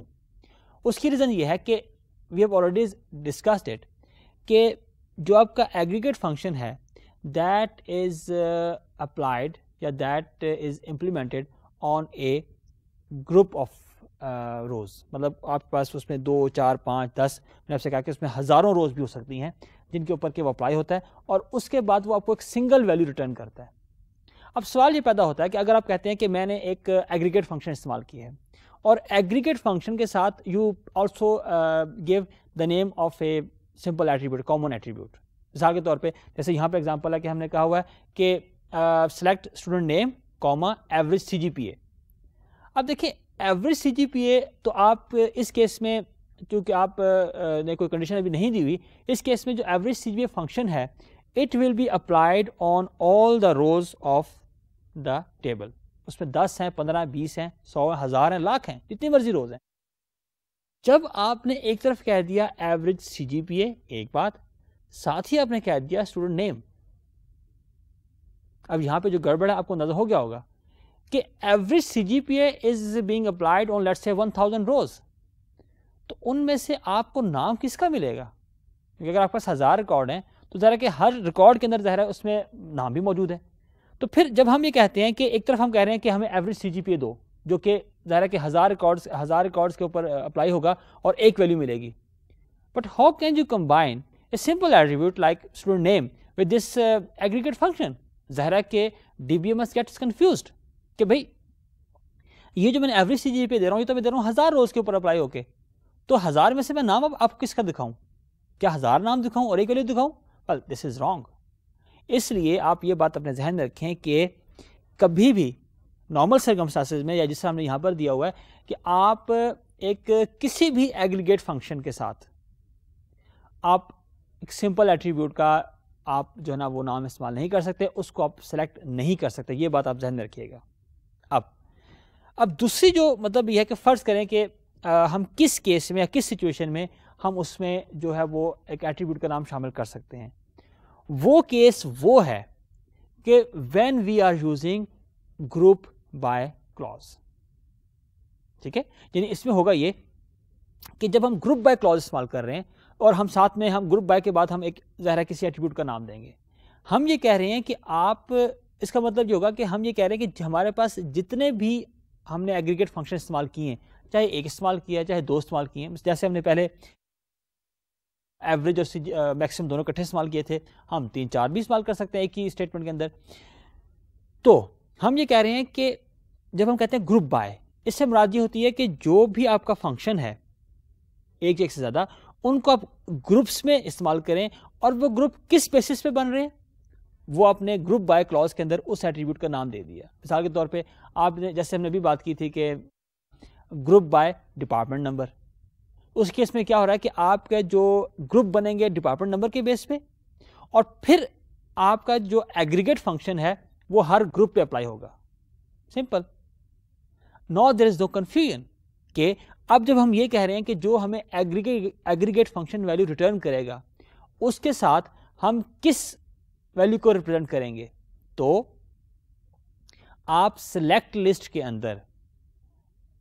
उसकी रीज़न ये है कि we have already discussed it कि जो आपका एग्रीगेट फंक्शन है दैट इज़ अप्लाइड या that is implemented on a group of rows मतलब आपके पास उसमें दो चार पाँच दस मैंने आपसे कहा कि उसमें हज़ारों रोज़ भी हो सकती हैं जिनके ऊपर के वो अप्लाई होता है और उसके बाद वो आपको एक सिंगल वैल्यू रिटर्न करता है अब सवाल ये पैदा होता है कि अगर आप कहते हैं कि मैंने एक एग्रीगेट फंक्शन इस्तेमाल की है और एग्रीगेट फंक्शन के साथ you also give the name of a simple attribute common attribute मिसाल के तौर पे जैसे यहाँ पे एग्जांपल है कि हमने कहा हुआ है कि select student name comma average a अब देखिए एवरेज ए तो आप इस केस में क्योंकि आप ने कोई कंडीशन अभी नहीं दी हुई इस केस में जो एवरेज ए फंक्शन है it will be applied on all the rows of the table उसमें दस हैं पंद्रह बीस हैं सौ हज़ार हैं लाख हैं जितनी मर्जी रोज़ हैं जब आपने एक तरफ कह दिया एवरेज सी एक बात साथ ही आपने कह दिया स्टूडेंट नेम अब यहाँ पे जो गड़बड़ है आपको नजर हो गया होगा कि average C G P as being applied on let's say one thousand rows तो उनमें से आपको नाम किसका मिलेगा क्योंकि अगर आपके पास हज़ार रिकॉर्ड हैं तो ज़रा कि हर रिकॉर्ड के अंदर जहरा उसमें नाम भी मौजूद है तो फिर जब हम ये कहते हैं कि एक तरफ हम कह रहे हैं कि हमें एवरेज सी दो जो कि ज़ाहिर है कि हज़ार रिकॉर्ड्स हज़ार रिकॉर्ड्स के ऊपर अप्लाई uh, होगा और एक वैल्यू मिलेगी but how can you combine a simple attribute like student name with this aggregate function जहरा के D B M S gets confuse कि भाई ये जो मैंने एवरेज सी जी पी दे रहा हूँ ये तो मैं दे रहा हूँ हज़ार रोज़ के ऊपर अप्लाई होके तो हज़ार में से मैं नाम अब आपको किसका दिखाऊँ क्या हज़ार नाम दिखाऊँ और एक वैल्यू दिखाऊँ वेल दिस इज़ रॉन्ग इसलिए आप ये बात अपने जहन में रखें कि कभी भी नॉर्मल सर्कमस्टांसिस में या जिससे हमने यहाँ पर दिया हुआ है कि आप एक किसी भी एग्रीगेट फंक्शन के साथ आप एक सिंपल एट्रीब्यूट का आप जो है ना वो नाम इस्तेमाल नहीं कर सकते उसको आप सेलेक्ट नहीं कर सकते ये बात आप जहन में रखिएगा अब अब दूसरी जो मतलब यह है कि फ़र्ज़ करें कि आ, हम किस केस में या किस सिचुएशन में हम उसमें जो है वो एक एट्रीब्यूट का नाम शामिल कर सकते हैं वो केस वो है कि when we are using group by clause ठीक है यानी इसमें होगा ये कि जब हम ग्रुप बाय क्लॉज इस्तेमाल कर रहे हैं और हम साथ में हम ग्रुप बाय के बाद हम एक जहरा किसी एट्रीब्यूट का नाम देंगे हम ये कह रहे हैं कि आप इसका मतलब ये होगा कि हम ये कह रहे हैं कि हमारे पास जितने भी हमने एग्रीगेट फंक्शन इस्तेमाल किए हैं चाहे एक इस्तेमाल किया चाहे दो इस्तेमाल किए हैं जैसे हमने पहले एवरेज और मैक्सिमम दोनों इकट्ठे इस्तेमाल किए थे हम तीन चार भी इस्तेमाल कर सकते हैं एक ही स्टेटमेंट के अंदर तो हम ये कह रहे हैं कि जब हम कहते हैं ग्रुप बाय इससे मुराद ये होती है कि जो भी आपका फंक्शन है एक एक से ज़्यादा उनको आप ग्रुप्स में इस्तेमाल करें और वो ग्रुप किस बेसिस पे बन रहे हैं वो आपने ग्रुप बाय क्लॉज के अंदर उस एट्रीब्यूट का नाम दे दिया मिसाल के तौर पे आपने जैसे हमने भी बात की थी कि ग्रुप बाय डिपार्टमेंट नंबर उस केस में क्या हो रहा है कि आपके जो ग्रुप बनेंगे डिपार्टमेंट नंबर के बेस पे और फिर आपका जो एग्रीगेट फंक्शन है वो हर ग्रुप पे अप्लाई होगा simple no there is no confusion के अब जब हम ये कह रहे हैं कि जो हमें aggregate aggregate function value return करेगा उसके साथ हम किस वैल्यू को रिप्रेजेंट करेंगे तो आप सिलेक्ट लिस्ट के अंदर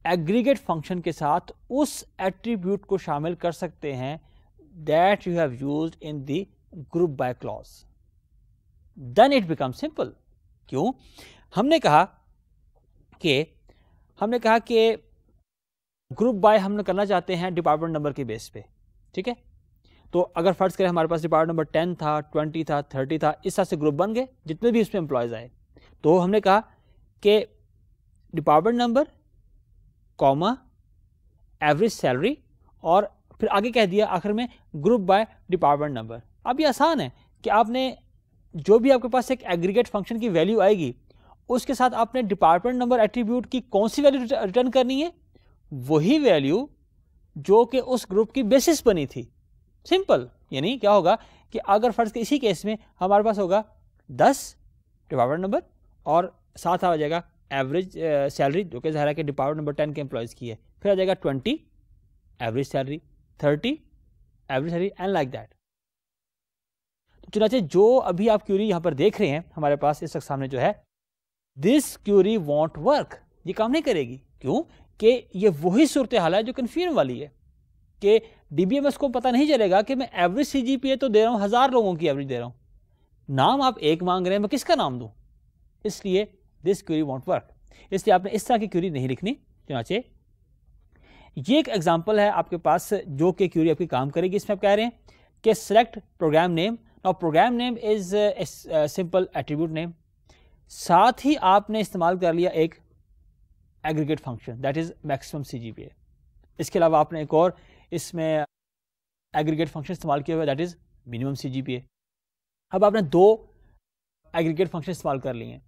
एग्रीगेट फंक्शन के साथ उस एट्रीब्यूट को शामिल कर सकते हैं that you have use in the group by clause then it become simple क्यों हमने कहा कि हमने कहा कि ग्रुप बाय हम करना चाहते हैं डिपार्टमेंट नंबर के बेस पे ठीक है तो अगर फर्ज करें हमारे पास डिपार्टमेंट नंबर टेन था ट्वेंटी था थर्टी था इस तरह से ग्रुप बन गए जितने भी उसमें एम्प्लॉयज़ आए तो हमने कहा कि department number comma average salary और फिर आगे कह दिया आखिर में ग्रुप बाय डिपार्टमेंट नंबर अब ये आसान है कि आपने जो भी आपके पास एक एग्रीगेट फंक्शन की वैल्यू आएगी उसके साथ आपने डिपार्टमेंट नंबर एट्रीब्यूट की कौन सी वैल्यू रिटर्न करनी है वही वैल्यू जो कि उस ग्रुप की बेसिस बनी थी सिंपल यानी क्या होगा कि अगर फर्ज के इसी केस में हमारे पास होगा दस डिपार्टमेंट नंबर और साथ आ जाएगा एवरेज सैलरी जो कि जहरा के डिपार्टमेंट नंबर टेन के एम्प्लॉयज़ की है फिर आ जाएगा twenty average salary thirty average salary and like that तो चुनाचे जो अभी आप क्यूरी यहाँ पर देख रहे हैं हमारे पास इस शख्स सामने जो है दिस क्यूरी वॉन्ट वर्क ये काम नहीं करेगी क्यों कि ये वही सूरत हाल है जो कन्फ्यूजन वाली है कि डीबीएमएस को पता नहीं चलेगा कि मैं एवरेज सीजीपीए तो दे रहा हूँ हज़ार लोगों की एवरेज दे रहा हूँ नाम आप एक मांग रहे हैं मैं किसका नाम दूँ इसलिए दिस क्यूरी वॉन्ट वर्क इसलिए आपने इस तरह की क्यूरी नहीं लिखनी चुनाचे ये एक एग्जाम्पल है आपके पास जो कि क्यूरी आपकी काम करेगी इसमें आप कह रहे हैं कि सेलेक्ट प्रोग्राम नेम और program name is simple attribute name साथ ही आपने इस्तेमाल कर लिया एक aggregate function that is maximum C इसके अलावा आपने एक और इसमें एग्रीगेट फंक्शन इस्तेमाल किया हुआ दैट इज़ मिनिमम सी अब आपने दो एग्रीगेट फंक्शन इस्तेमाल कर लिए हैं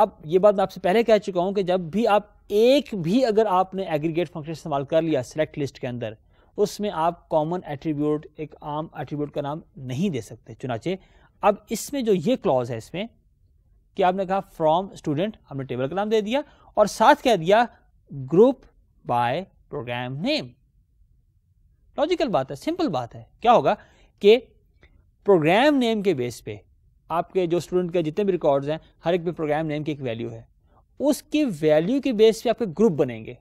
अब ये बात मैं आपसे पहले कह चुका हूँ कि जब भी आप एक भी अगर आपने एग्रीगेट फंक्शन इस्तेमाल कर लिया सेलेक्ट लिस्ट के अंदर उसमें आप कॉमन एट्रीब्यूट एक आम एट्रीब्यूट का नाम नहीं दे सकते चुनाचे अब इसमें जो ये क्लॉज है इसमें कि आपने कहा फ्रॉम स्टूडेंट हमने टेबल का नाम दे दिया और साथ कह दिया group by program name logical बात है सिंपल बात है क्या होगा कि प्रोग्राम नेम के बेस पे आपके जो स्टूडेंट के जितने भी रिकॉर्ड्स हैं हर एक भी प्रोग्राम नेम की एक वैल्यू है उसकी वैल्यू के बेस पे आपके ग्रुप बनेंगे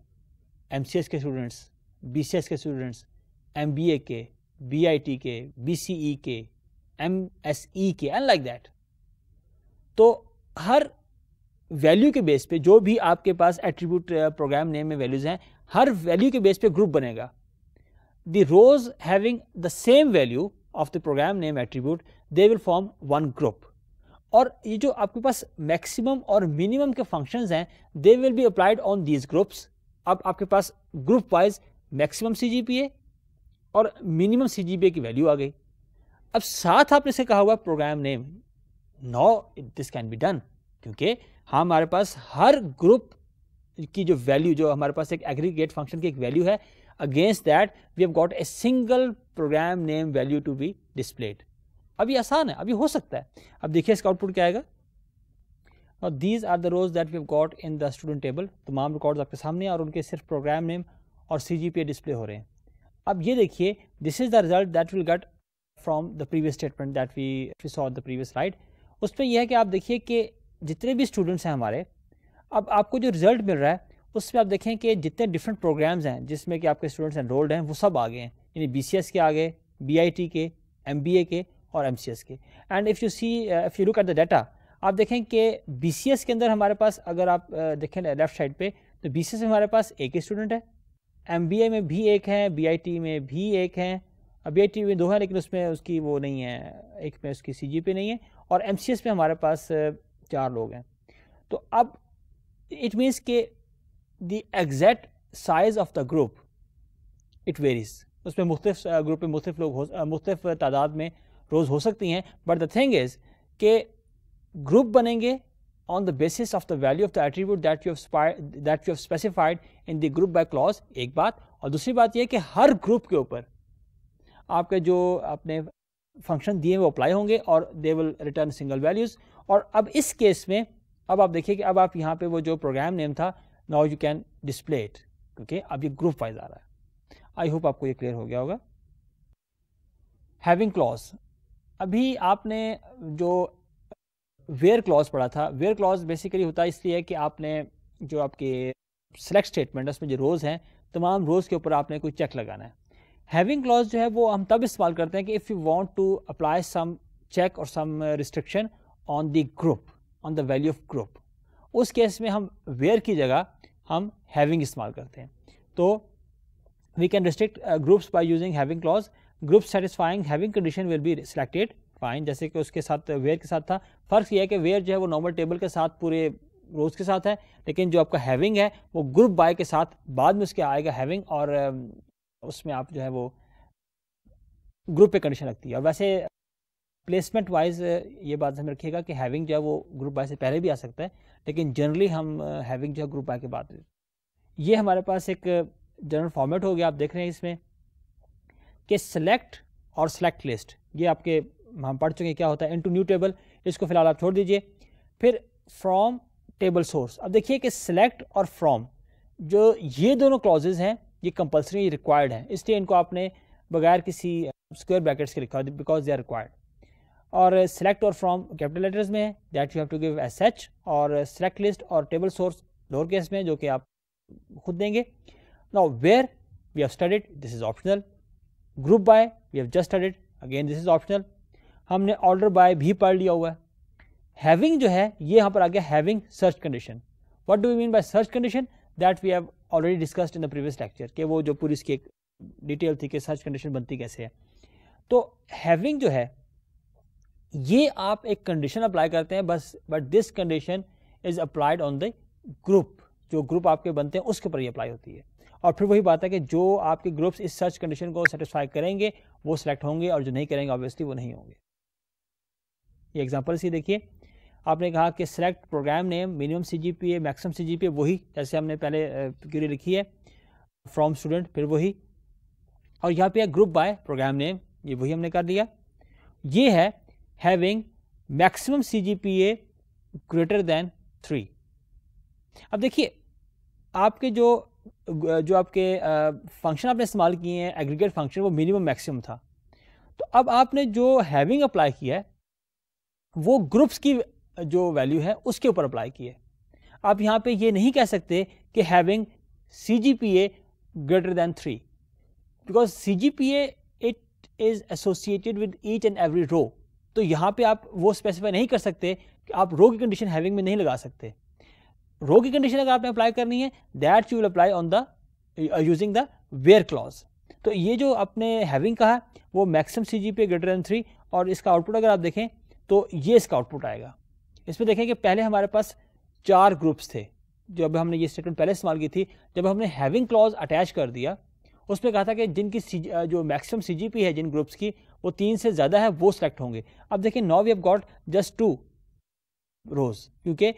एम के स्टूडेंट्स बी के स्टूडेंट्स एम के बी के बी e के एम e के एंड लाइक दैट तो हर वैल्यू के बेस पे जो भी आपके पास एट्रीब्यूट प्रोग्राम नेम में वैल्यूज हैं हर वैल्यू के बेस पे ग्रुप बनेगा the rows having the same value of the program name attribute they will form one group और ये जो आपके पास मैक्सिमम और मिनिमम के फंक्शंस हैं they will be applied on these groups अब आपके पास ग्रुप वाइज मैक्सिमम सी और मिनिमम सी की वैल्यू आ गई अब साथ आपने से कहा हुआ program name no this can be done क्योंकि हमारे पास हर ग्रुप की जो वैल्यू जो हमारे पास एक एग्रीगेट फंक्शन की एक वैल्यू है against that we have got a single program name value to be displayed. अभी आसान है अभी हो सकता है अब देखिए इसका आउटपुट क्या आएगा और these are the rows that we have got in the student table तमाम रिकॉर्ड्स आपके सामने हैं और उनके सिर्फ प्रोग्राम नेम और सी डिस्प्ले हो रहे हैं अब ये देखिए this is the result that will get from the previous statement that we we saw the previous right उसमें यह है कि आप देखिए कि जितने भी स्टूडेंट्स हैं हमारे अब आपको जो रिजल्ट मिल रहा है उसमें आप देखें कि जितने डिफरेंट प्रोग्राम्स हैं जिसमें कि आपके स्टूडेंट्स एनरोल्ड हैं वो सब आ गए हैं यानी बी के आ गए बी के एम के और एम के and if you see if you look at the data आप देखें कि बी के अंदर हमारे पास अगर आप uh, देखें लेफ्ट साइड पर तो बी में हमारे पास एक ही स्टूडेंट है एम में भी एक है बी में भी एक हैं बी आई में दो हैं लेकिन उसमें उसकी वो नहीं है एक में उसकी सी पे नहीं है और एम में हमारे पास uh, चार लोग हैं तो अब इट मीन्स के the exact size of the group it varies उसमें मुख्तफ ग्रुप में मुख्तफ लोग हो मुख्तफ तादाद में रोज़ हो सकती हैं बट द थिंग इज़ के ग्रुप बनेंगे on the basis of the value of the attribute that you that you have specified in the group by clause एक बात और दूसरी बात यह कि हर ग्रुप के ऊपर आपके जो अपने फंक्शन दिए वो अप्लाई होंगे और they will return single values और अब इस केस में अब आप देखिए कि अब आप यहाँ पे वो जो प्रोग्राम नेम था now you can display it क्योंकि अब ये ग्रुप वाइज आ रहा है आई होप आपको ये क्लियर हो गया होगा हैविंग क्लॉज अभी आपने जो वेयर क्लॉज पढ़ा था वेयर क्लॉज बेसिकली होता है इसलिए कि आपने जो आपके सेलेक्ट स्टेटमेंट उसमें जो रोज़ हैं तमाम रोज़ के ऊपर आपने कोई चेक लगाना है हैविंग क्लॉज जो है वो हम तब इस्तेमाल करते हैं कि if you want to apply some check और some restriction on the group on the value of group उस केस में हम वेयर की जगह हम हैविंग इस्तेमाल करते हैं तो we can restrict groups by using having clause group satisfying having condition will be selected fine जैसे कि उसके साथ वेयर के साथ था फ़र्क यह है कि वेयर जो है वो नॉर्मल टेबल के साथ पूरे रोज के साथ है लेकिन जो आपका हैविंग है वो ग्रुप बाय के साथ बाद में उसके आएगा हैविंग और um, उसमें आप जो है वो ग्रुप पे कंडीशन लगती है और वैसे प्लेसमेंट वाइज ये बात हमें रखिएगा कि हैविंग जो है वो ग्रुप बाय से पहले भी आ सकता है लेकिन जनरली हम हैविंग जो है ग्रुप बाय के बाद ये हमारे पास एक जनरल फॉर्मेट हो गया आप देख रहे हैं इसमें कि सेलेक्ट और सेलेक्ट लिस्ट ये आपके हम पढ़ चुके हैं क्या होता है इनटू न्यू टेबल इसको फिलहाल आप छोड़ दीजिए फिर फ्रॉम टेबल सोर्स अब देखिए कि सेलेक्ट और फ्रॉम जो ये दोनों क्लॉजेज हैं ये कंपलसरी रिक्वायर्ड हैं इसलिए इनको आपने बगैर किसी स्क्वायर ब्रैकेट्स के लिखा बिकॉज दे आर रिक्वायर्ड और सिलेक्ट और फ्रॉम कैपिटल लेटर्स में है that you have to give S H और सिलेक्ट लिस्ट और टेबल सोर्स लोअर केस में जो कि आप खुद देंगे now where we have studied this is optional group by we have just studied again this is optional हमने order by भी पढ़ लिया हुआ है हैविंग जो है ये यहाँ पर आ गया having search condition what do you mean by search condition that we have already discussed in the previous lecture कि वो जो पूरी इसकी एक डिटेल थी कि सर्च कंडीशन बनती कैसे है तो हैविंग जो है ये आप एक कंडीशन अप्लाई करते हैं बस but this condition is applied on the group जो ग्रुप आपके बनते हैं उसके ऊपर ये अप्लाई होती है और फिर वही बात है कि जो आपके ग्रुप्स इस सर्च कंडीशन को सेटिस्फाई करेंगे वो सिलेक्ट होंगे और जो नहीं करेंगे ऑब्वियसली वो नहीं होंगे ये एग्जाम्पल सी देखिए आपने कहा कि select program name minimum C G P A maximum C G P A वही जैसे हमने पहले क्यूरी लिखी है फ्रॉम स्टूडेंट फिर वही और यहाँ पे है ग्रुप बाय प्रोग्राम नेम ये वही हमने कर दिया ये है having maximum CGPA greater than three अब देखिए आपके जो जो आपके फंक्शन आपने इस्तेमाल किए हैं एग्रीगेट फंक्शन वो मिनिमम मैक्सिमम था तो अब आपने जो हैविंग अप्लाई किया है वो ग्रुप्स की जो वैल्यू है उसके ऊपर अप्लाई की है आप यहाँ पे ये नहीं कह सकते कि having C G P A greater than three because C G P A it is associated with each and every row तो यहाँ पे आप वो स्पेसिफाई नहीं कर सकते कि आप रो की कंडीशन हैविंग में नहीं लगा सकते रो की कंडीशन अगर आपने अप्लाई करनी है that you will apply on the using the where clause तो ये जो आपने हैविंग कहा वो मैक्सिमम सी जी पे ग्रेटर दैन थ्री और इसका आउटपुट अगर आप देखें तो ये इसका आउटपुट आएगा इसमें देखें कि पहले हमारे पास चार ग्रुप्स थे जब हमने ये स्टेटमेंट पहले इस्तेमाल की थी जब हमने हैविंग क्लॉज अटैच कर दिया उसमें कहा था कि जिनकी जो मैक्सिमम सीजीपी है जिन ग्रुप्स की वो तीन से ज़्यादा है वो सिलेक्ट होंगे अब देखिए now we have got just two rows क्योंकि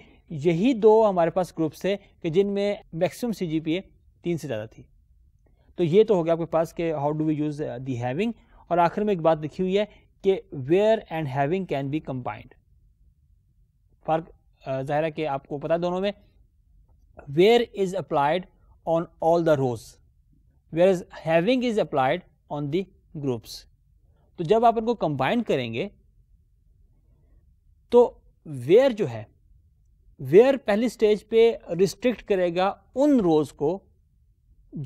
यही दो हमारे पास ग्रुप्स थे कि जिनमें मैक्सिमम सी जी पी तीन से ज़्यादा थी तो ये तो हो गया आपके पास कि how do we use the having और आखिर में एक बात लिखी हुई है कि where and having can be combined फर्क ज़ाहिर है कि आपको पता है दोनों में where is applied on all the rows where is having is applied on the groups तो जब आप उनको कंबाइन करेंगे तो वेयर जो है वेयर पहली स्टेज पे रिस्ट्रिक्ट करेगा उन रोज को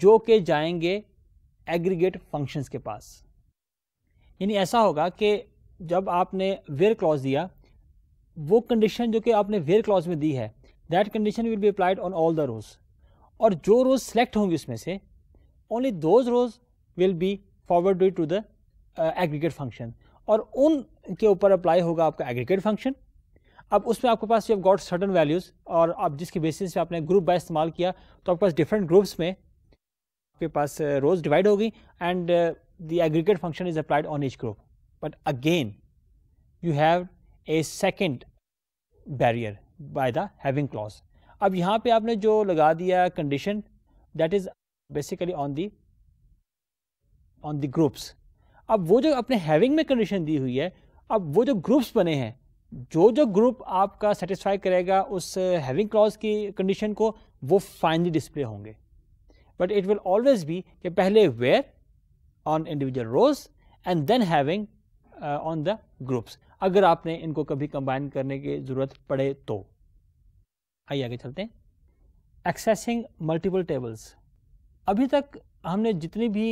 जो के जाएंगे एग्रीगेट फंक्शंस के पास यानी ऐसा होगा कि जब आपने वेयर क्लॉज दिया वो कंडीशन जो कि आपने वेयर क्लॉज में दी है that condition will be applied on all the rows और जो रोज सेलेक्ट होंगे उसमें से only those rows will be forwarded to the uh, aggregate function और उन के ऊपर अप्लाई होगा आपका एग्रीगेट फंक्शन अब उसमें आपके पास यू गॉट सर्टन वैल्यूज़ और आप जिसके बेसिस पे आपने ग्रुप बाय इस्तेमाल किया तो आपके पास डिफरेंट ग्रुप्स में आपके पास रोज uh, डिवाइड होगी and the aggregate function is applied on each group but again you have a second barrier by the having clause अब यहाँ पे आपने जो लगा दिया condition that is basically on the on the groups अब वो जो अपने हैविंग में कंडीशन दी हुई है अब वो जो ग्रुप्स बने हैं जो जो ग्रुप आपका सेटिस्फाई करेगा उस हैविंग क्लॉज की कंडीशन को वो फाइनली डिस्प्ले होंगे but it will always be कि पहले where on individual rows and then having on the groups अगर आपने इनको कभी कंबाइन करने की ज़रूरत पड़े तो आइए आगे चलते हैं एक्सेसिंग मल्टीपल टेबल्स अभी तक हमने जितनी भी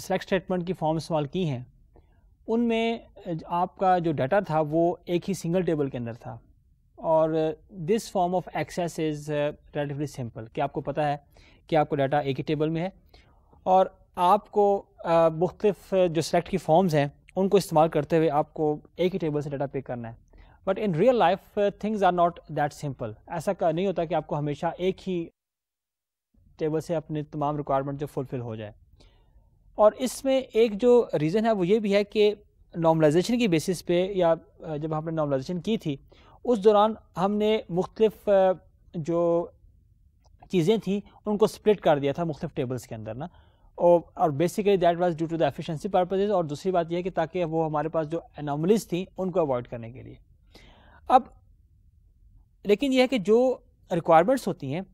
सेलेक्ट स्टेटमेंट की फॉर्म इस्तेमाल की हैं उनमें आपका जो डाटा था वो एक ही सिंगल टेबल के अंदर था और this form of access is relatively simple कि आपको पता है कि आपको डाटा एक ही टेबल में है और आपको uh, मुख्तफ जो सेलेक्ट की फॉर्म्स हैं उनको इस्तेमाल करते हुए आपको एक ही टेबल से डाटा पिक करना है but in real life things are not that simple ऐसा नहीं होता कि आपको हमेशा एक ही टेबल से अपने तमाम रिक्वायरमेंट जो फुलफ़िल हो जाए और इसमें एक जो रीज़न है वो ये भी है कि नॉर्मलाइजेशन की बेसिस पे या जब हमने नॉर्मलाइजेशन की थी उस दौरान हमने मुख्तफ जो चीज़ें थी उनको स्प्लिट कर दिया था मुख्तफ टेबल्स के अंदर ना और और basically that was due to the efficiency purposes और दूसरी बात यह है कि ताकि वो हमारे पास जो एनोमलीज थी उनको अवॉइड करने के लिए अब लेकिन यह है कि जो रिक्वायरमेंट्स होती हैं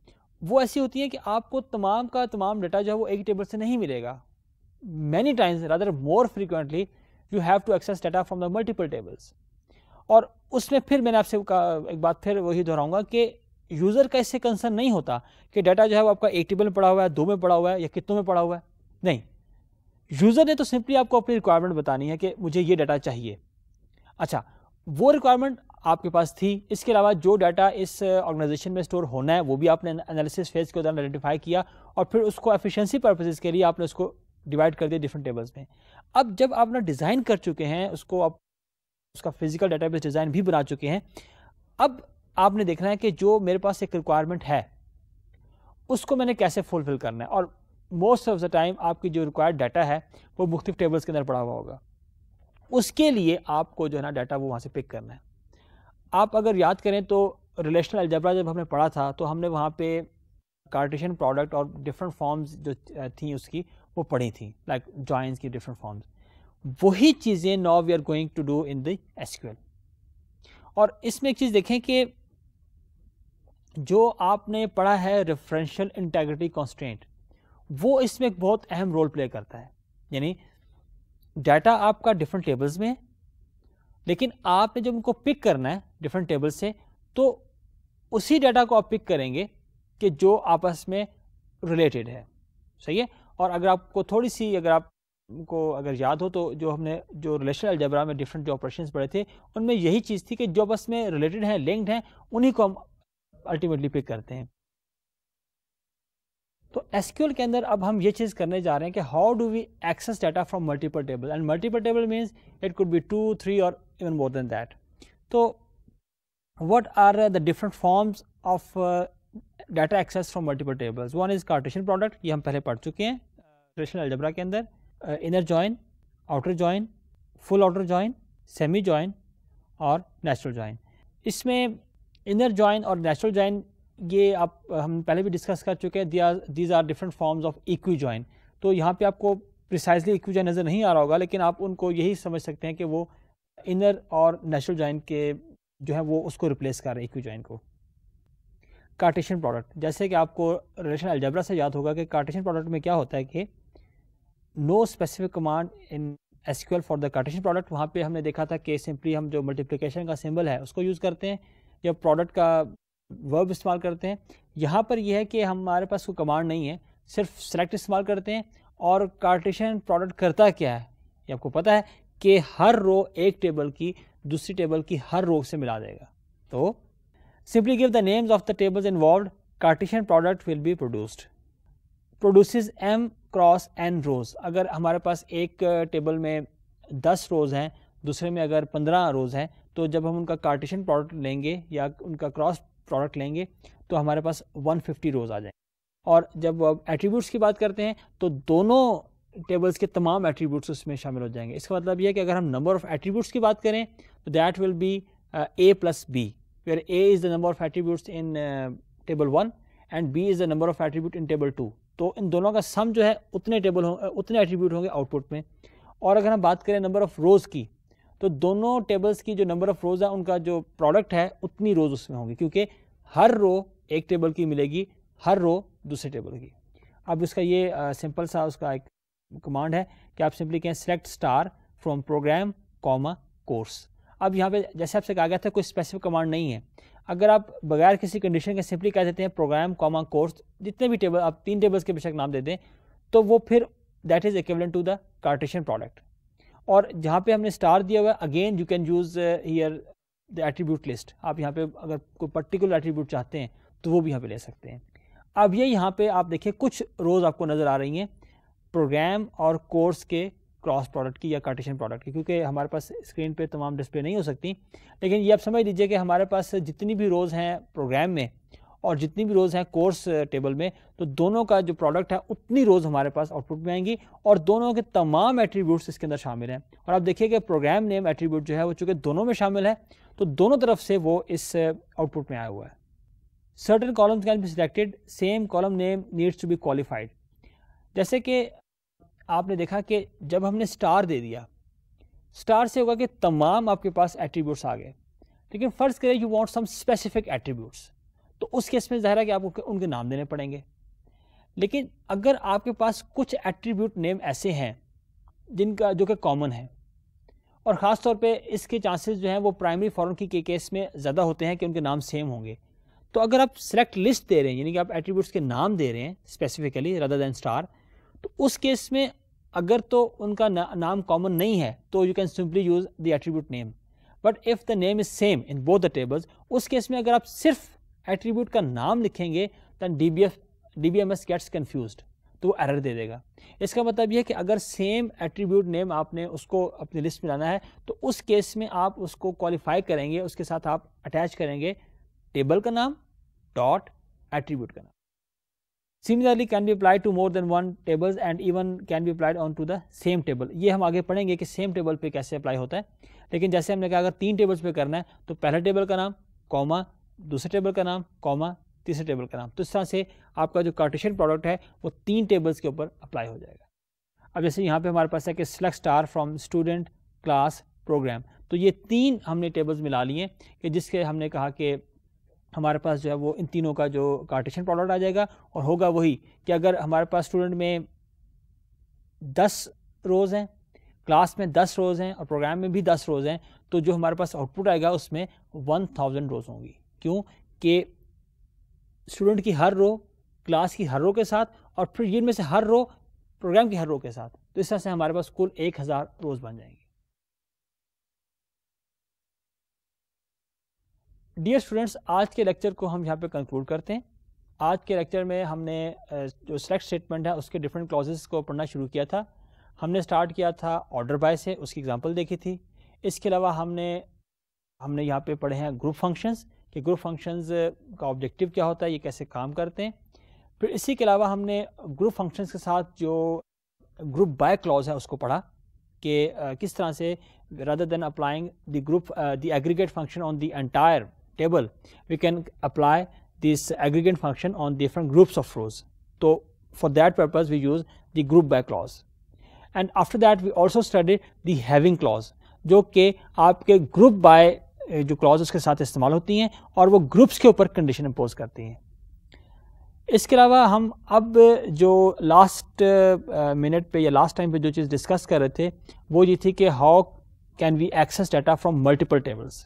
वो ऐसी होती हैं कि आपको तमाम का तमाम डाटा जो है वो एक टेबल से नहीं मिलेगा many times rather more frequently you have to access data from the multiple tables और उसमें फिर मैंने आपसे एक बात फिर वही दोहराऊंगा कि यूज़र का इससे कंसर्न नहीं होता कि डाटा जो है वो आपका एक टेबल में पड़ा हुआ है दो में पड़ा हुआ है या कितनों में पड़ा हुआ है नहीं यूज़र ने तो सिंपली आपको अपनी रिक्वायरमेंट बतानी है कि मुझे ये डाटा चाहिए अच्छा वो रिक्वायरमेंट आपके पास थी इसके अलावा जो डाटा इस ऑर्गेनाइजेशन uh, में स्टोर होना है वो भी आपने एनालिसिस फेज के दौरान आइडेंटिफाई किया और फिर उसको एफिशिएंसी पर्पजेज़ के लिए आपने उसको डिवाइड कर दिया डिफरेंट टेबल्स में अब जब आप ना डिज़ाइन कर चुके हैं उसको आप उसका फिजिकल डाटा डिज़ाइन भी बना चुके हैं अब आपने देखना है कि जो मेरे पास एक रिक्वायरमेंट है उसको मैंने कैसे फुलफिल करना है और मोस्ट ऑफ द टाइम आपकी जो रिक्वायर्ड डाटा है वो मुख्तफ टेबल्स के अंदर पड़ा हुआ होगा उसके लिए आपको जो है ना डाटा वो वहाँ से पिक करना है आप अगर याद करें तो रिलेशनल अलजबरा जब हमने पढ़ा था तो हमने वहाँ पे कार्टेशन प्रोडक्ट और डिफरेंट फॉर्म्स जो थी उसकी वो पढ़ी थी लाइक like जॉइंस की डिफरेंट फॉर्म्स वही चीज़ें now we are going to do in the SQL और इसमें एक चीज़ देखें कि जो आपने पढ़ा है रेफरेंशियल इंटेग्रिटी कॉन्स्टेंट वो इसमें एक बहुत अहम रोल प्ले करता है यानी डाटा आपका डिफरेंट टेबल्स में लेकिन आपने जब उनको पिक करना है डिफरेंट टेबल से तो उसी डाटा को आप पिक करेंगे कि जो आपस में रिलेटेड है सही है और अगर आपको थोड़ी सी अगर आपको अगर याद हो तो जो हमने जो रिलेशनल अलजबरा में डिफरेंट जो ऑपरेशन पढ़े थे उनमें यही चीज़ थी कि जो बस में रिलेटेड हैं लिंक्ड हैं उन्हीं को हम अल्टीमेटली पिक करते हैं तो एसक्यूएल के अंदर अब हम ये चीज़ करने जा रहे हैं कि how do we access data from multiple table and multiple table means it could be two three और even more than that. So, what are uh, the different forms of data access from multiple tables one is cartesian product ये हम पहले पढ़ चुके हैं relational algebra के अंदर inner join outer join full outer join semi join और natural join इसमें इनर जॉइन और नेचुरल जॉइन ये आप हम पहले भी डिस्कस कर चुके हैं these are different forms of equi join तो यहाँ पे आपको प्रिसाइसली इक्वी जॉइन नज़र नहीं आ रहा होगा लेकिन आप उनको यही समझ सकते हैं कि वो इनर और नेचुरल जॉइन के जो है वो उसको रिप्लेस कर रहे हैं इक्वी जॉइन को कार्टेशन प्रोडक्ट जैसे कि आपको रिलेशन अल्जबरा से याद होगा कि कार्टेशन प्रोडक्ट में क्या होता है कि no specific command in S for the cartesian product वहाँ पे हमने देखा था कि सिंपली हम जो मल्टीप्लिकेशन का सिंबल है उसको यूज़ करते हैं या प्रोडक्ट का वर्ब इस्तेमाल करते हैं यहाँ पर यह है कि हमारे पास कोई कमांड नहीं है सिर्फ सेलेक्ट इस्तेमाल करते हैं और कार्टेशन प्रोडक्ट करता क्या है ये आपको पता है के हर रो एक टेबल की दूसरी टेबल की हर रो से मिला देगा तो simply give the names of the table involved cartesian product will be produced produce M cross N rows अगर हमारे पास एक टेबल में दस रोज हैं दूसरे में अगर पंद्रह रोज हैं तो जब हम उनका कार्टिशन प्रोडक्ट लेंगे या उनका क्रॉस प्रोडक्ट लेंगे तो हमारे पास 150 रोज आ जाएंगे और जब एट्रीब्यूट्स की बात करते हैं तो दोनों टेबल्स के तमाम एट्रीब्यूट्स उसमें शामिल हो जाएंगे इसका मतलब यह है कि अगर हम नंबर ऑफ़ एट्रीब्यूट्स की बात करें तो that will be A plus B where A is the number of attributes in table one and B is the number of attribute in table two तो इन दोनों का सम जो है उतने टेबल uh, उतने एट्रीब्यूट होंगे आउटपुट में और अगर हम बात करें नंबर ऑफ़ रोज़ की तो दोनों टेबल्स की जो नंबर ऑफ़ रोज़ है उनका जो प्रोडक्ट है उतनी रोज़ उसमें होंगी क्योंकि हर रो एक टेबल की मिलेगी हर रो दूसरे टेबल की अब इसका ये सिंपल uh, सा उसका एक कमांड है कि आप सिंपली कहें select star from program comma course अब यहाँ पे जैसे आपसे कहा गया था कोई स्पेसिफिक कमांड नहीं है अगर आप बगैर किसी कंडीशन के सिंपली कह देते हैं प्रोग्राम कॉमा कोर्स जितने भी टेबल आप तीन टेबल्स के बेशक नाम दे दें तो वो फिर that is equivalent to the cartesian product और जहाँ पे हमने स्टार दिया हुआ again you can use here the attribute list आप यहाँ पे अगर कोई पर्टिकुलर एट्रीब्यूट चाहते हैं तो वो भी यहाँ पे ले सकते हैं अब ये यहाँ पे आप देखिए कुछ रोज़ आपको नज़र आ रही हैं प्रोग्राम और कोर्स के क्रॉस प्रोडक्ट की या कार्टेशन प्रोडक्ट की क्योंकि हमारे पास स्क्रीन पे तमाम डिस्प्ले नहीं हो सकती लेकिन ये आप समझ लीजिए कि हमारे पास जितनी भी रोज़ हैं प्रोग्राम में और जितनी भी रोज़ हैं कोर्स टेबल में तो दोनों का जो प्रोडक्ट है उतनी रोज़ हमारे पास आउटपुट में आएंगी और दोनों के तमाम एट्रीब्यूट्स इसके अंदर शामिल हैं और आप देखिए कि प्रोग्राम नेम एट्रीब्यूट जो है वो चूँकि दोनों में शामिल है तो दोनों तरफ से वो इस आउटपुट में आया हुआ है certain columns can be selected same column name needs to be qualified जैसे कि आपने देखा कि जब हमने स्टार दे दिया स्टार से होगा कि तमाम आपके पास एट्रीब्यूट्स आ गए लेकिन फ़र्ज़ करें you want some specific attributes तो उस केस में ज़ाहिर है कि आपको उनके नाम देने पड़ेंगे लेकिन अगर आपके पास कुछ एट्रीब्यूट नेम ऐसे हैं जिनका जो कि कॉमन है और ख़ास तौर पर इसके चांसेस जो हैं वो प्राइमरी फॉरन की के केस में ज़्यादा होते हैं कि उनके नाम सेम होंगे तो अगर आप सेलेक्ट लिस्ट दे रहे हैं यानी कि आप एट्रीब्यूट्स के नाम दे रहे हैं स्पेसिफिकली रदर दैन स्टार तो उस केस में अगर तो उनका ना, नाम कॉमन नहीं है तो you can simply use the attribute name but if the name is same in both the tables उस केस में अगर आप सिर्फ एट्रीब्यूट का नाम लिखेंगे then D B F D B M S gets confuse तो वो एरर दे देगा इसका मतलब यह है कि अगर सेम एट्रीब्यूट नेम आपने उसको अपनी लिस्ट में लाना है तो उस केस में आप उसको क्वालिफाई करेंगे उसके साथ आप अटैच करेंगे टेबल का नाम डॉट एट्रीब्यूट का नाम similarly can be apply to more than one tables and even can be applied on to the same table ये हम आगे पढ़ेंगे कि सेम टेबल पे कैसे अप्लाई होता है लेकिन जैसे हमने कहा अगर तीन टेबल्स पे करना है तो पहले टेबल का नाम कॉमा दूसरे टेबल का नाम कॉमा तीसरे टेबल का नाम तो इस तरह से आपका जो कार्टिशन प्रोडक्ट है वो तीन टेबल्स के ऊपर अप्लाई हो जाएगा अब जैसे यहाँ पर हमारे पास है कि select star from student class program तो ये तीन हमने टेबल्स मिला लिए कि जिसके हमने कहा कि हमारे पास जो है वो इन तीनों का जो कार्टेशन प्रोडक्ट आ जाएगा और होगा वही कि अगर हमारे पास स्टूडेंट में दस रोज़ हैं क्लास में दस रोज़ हैं और प्रोग्राम में भी दस रोज़ हैं तो जो हमारे पास आउटपुट आएगा उसमें वन थाउजेंड रोज़ होंगी क्यों कि स्टूडेंट की हर रो क्लास की हर रो के साथ और फिर जिनमें से हर रो प्रोग्राम की हर रो के साथ तो इस तरह से हमारे पास कुल एक हज़ार रोज़ बन जाएंगे डियर स्टूडेंट्स आज के लेक्चर को हम यहाँ पे कंक्लूड करते हैं आज के लेक्चर में हमने जो सेलेक्ट स्टेटमेंट है उसके डिफरेंट क्लॉजेस को पढ़ना शुरू किया था हमने स्टार्ट किया था ऑर्डर बाय से उसकी एग्जांपल देखी थी इसके अलावा हमने हमने यहाँ पे पढ़े हैं ग्रुप फंक्शंस कि ग्रुप फंक्शंस का ऑब्जेक्टिव क्या होता है ये कैसे काम करते हैं फिर इसी के अलावा हमने ग्रुप फंक्शंस के साथ जो ग्रुप बाय क्लॉज है उसको पढ़ा कि किस तरह से rather than applying the group uh, aggregate function on on entire table we can apply this aggregate function on different groups of rows so for that purpose we use the group by clause and after that we also studied the having clause जो कि आपके group by जो clause उसके साथ इस्तेमाल होती हैं और वो ग्रुप्स के ऊपर कंडीशन इम्पोज करती हैं इसके अलावा हम अब जो लास्ट मिनट पे या लास्ट टाइम पे जो चीज़ डिस्कस कर रहे थे वो ये थी कि how can we access data from multiple tables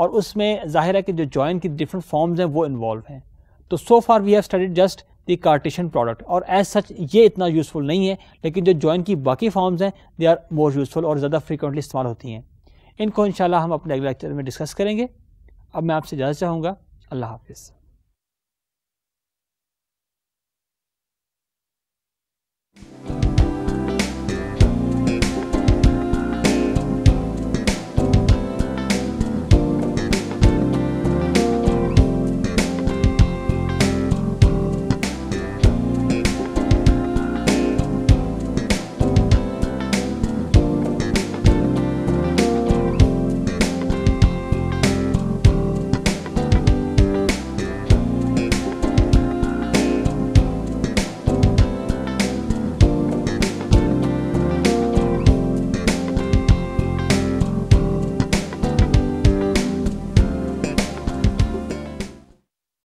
और उसमें ज़ाहिर है कि जो जॉइन की डिफरेंट फॉर्म्स हैं वो इन्वॉल्व हैं तो so far we have studied just the cartesian product और एज सच ये इतना यूज़फुल नहीं है लेकिन जो जॉइन की बाकी फॉर्म्स हैं दे आर मोर यूज़फुल और ज़्यादा फ्रिक्वेंटली इस्तेमाल होती हैं इनको इन हम अपने अगले लेक्चर में डिस्कस करेंगे अब मैं आपसे जाना चाहूँगा अल्लाह हाफिज़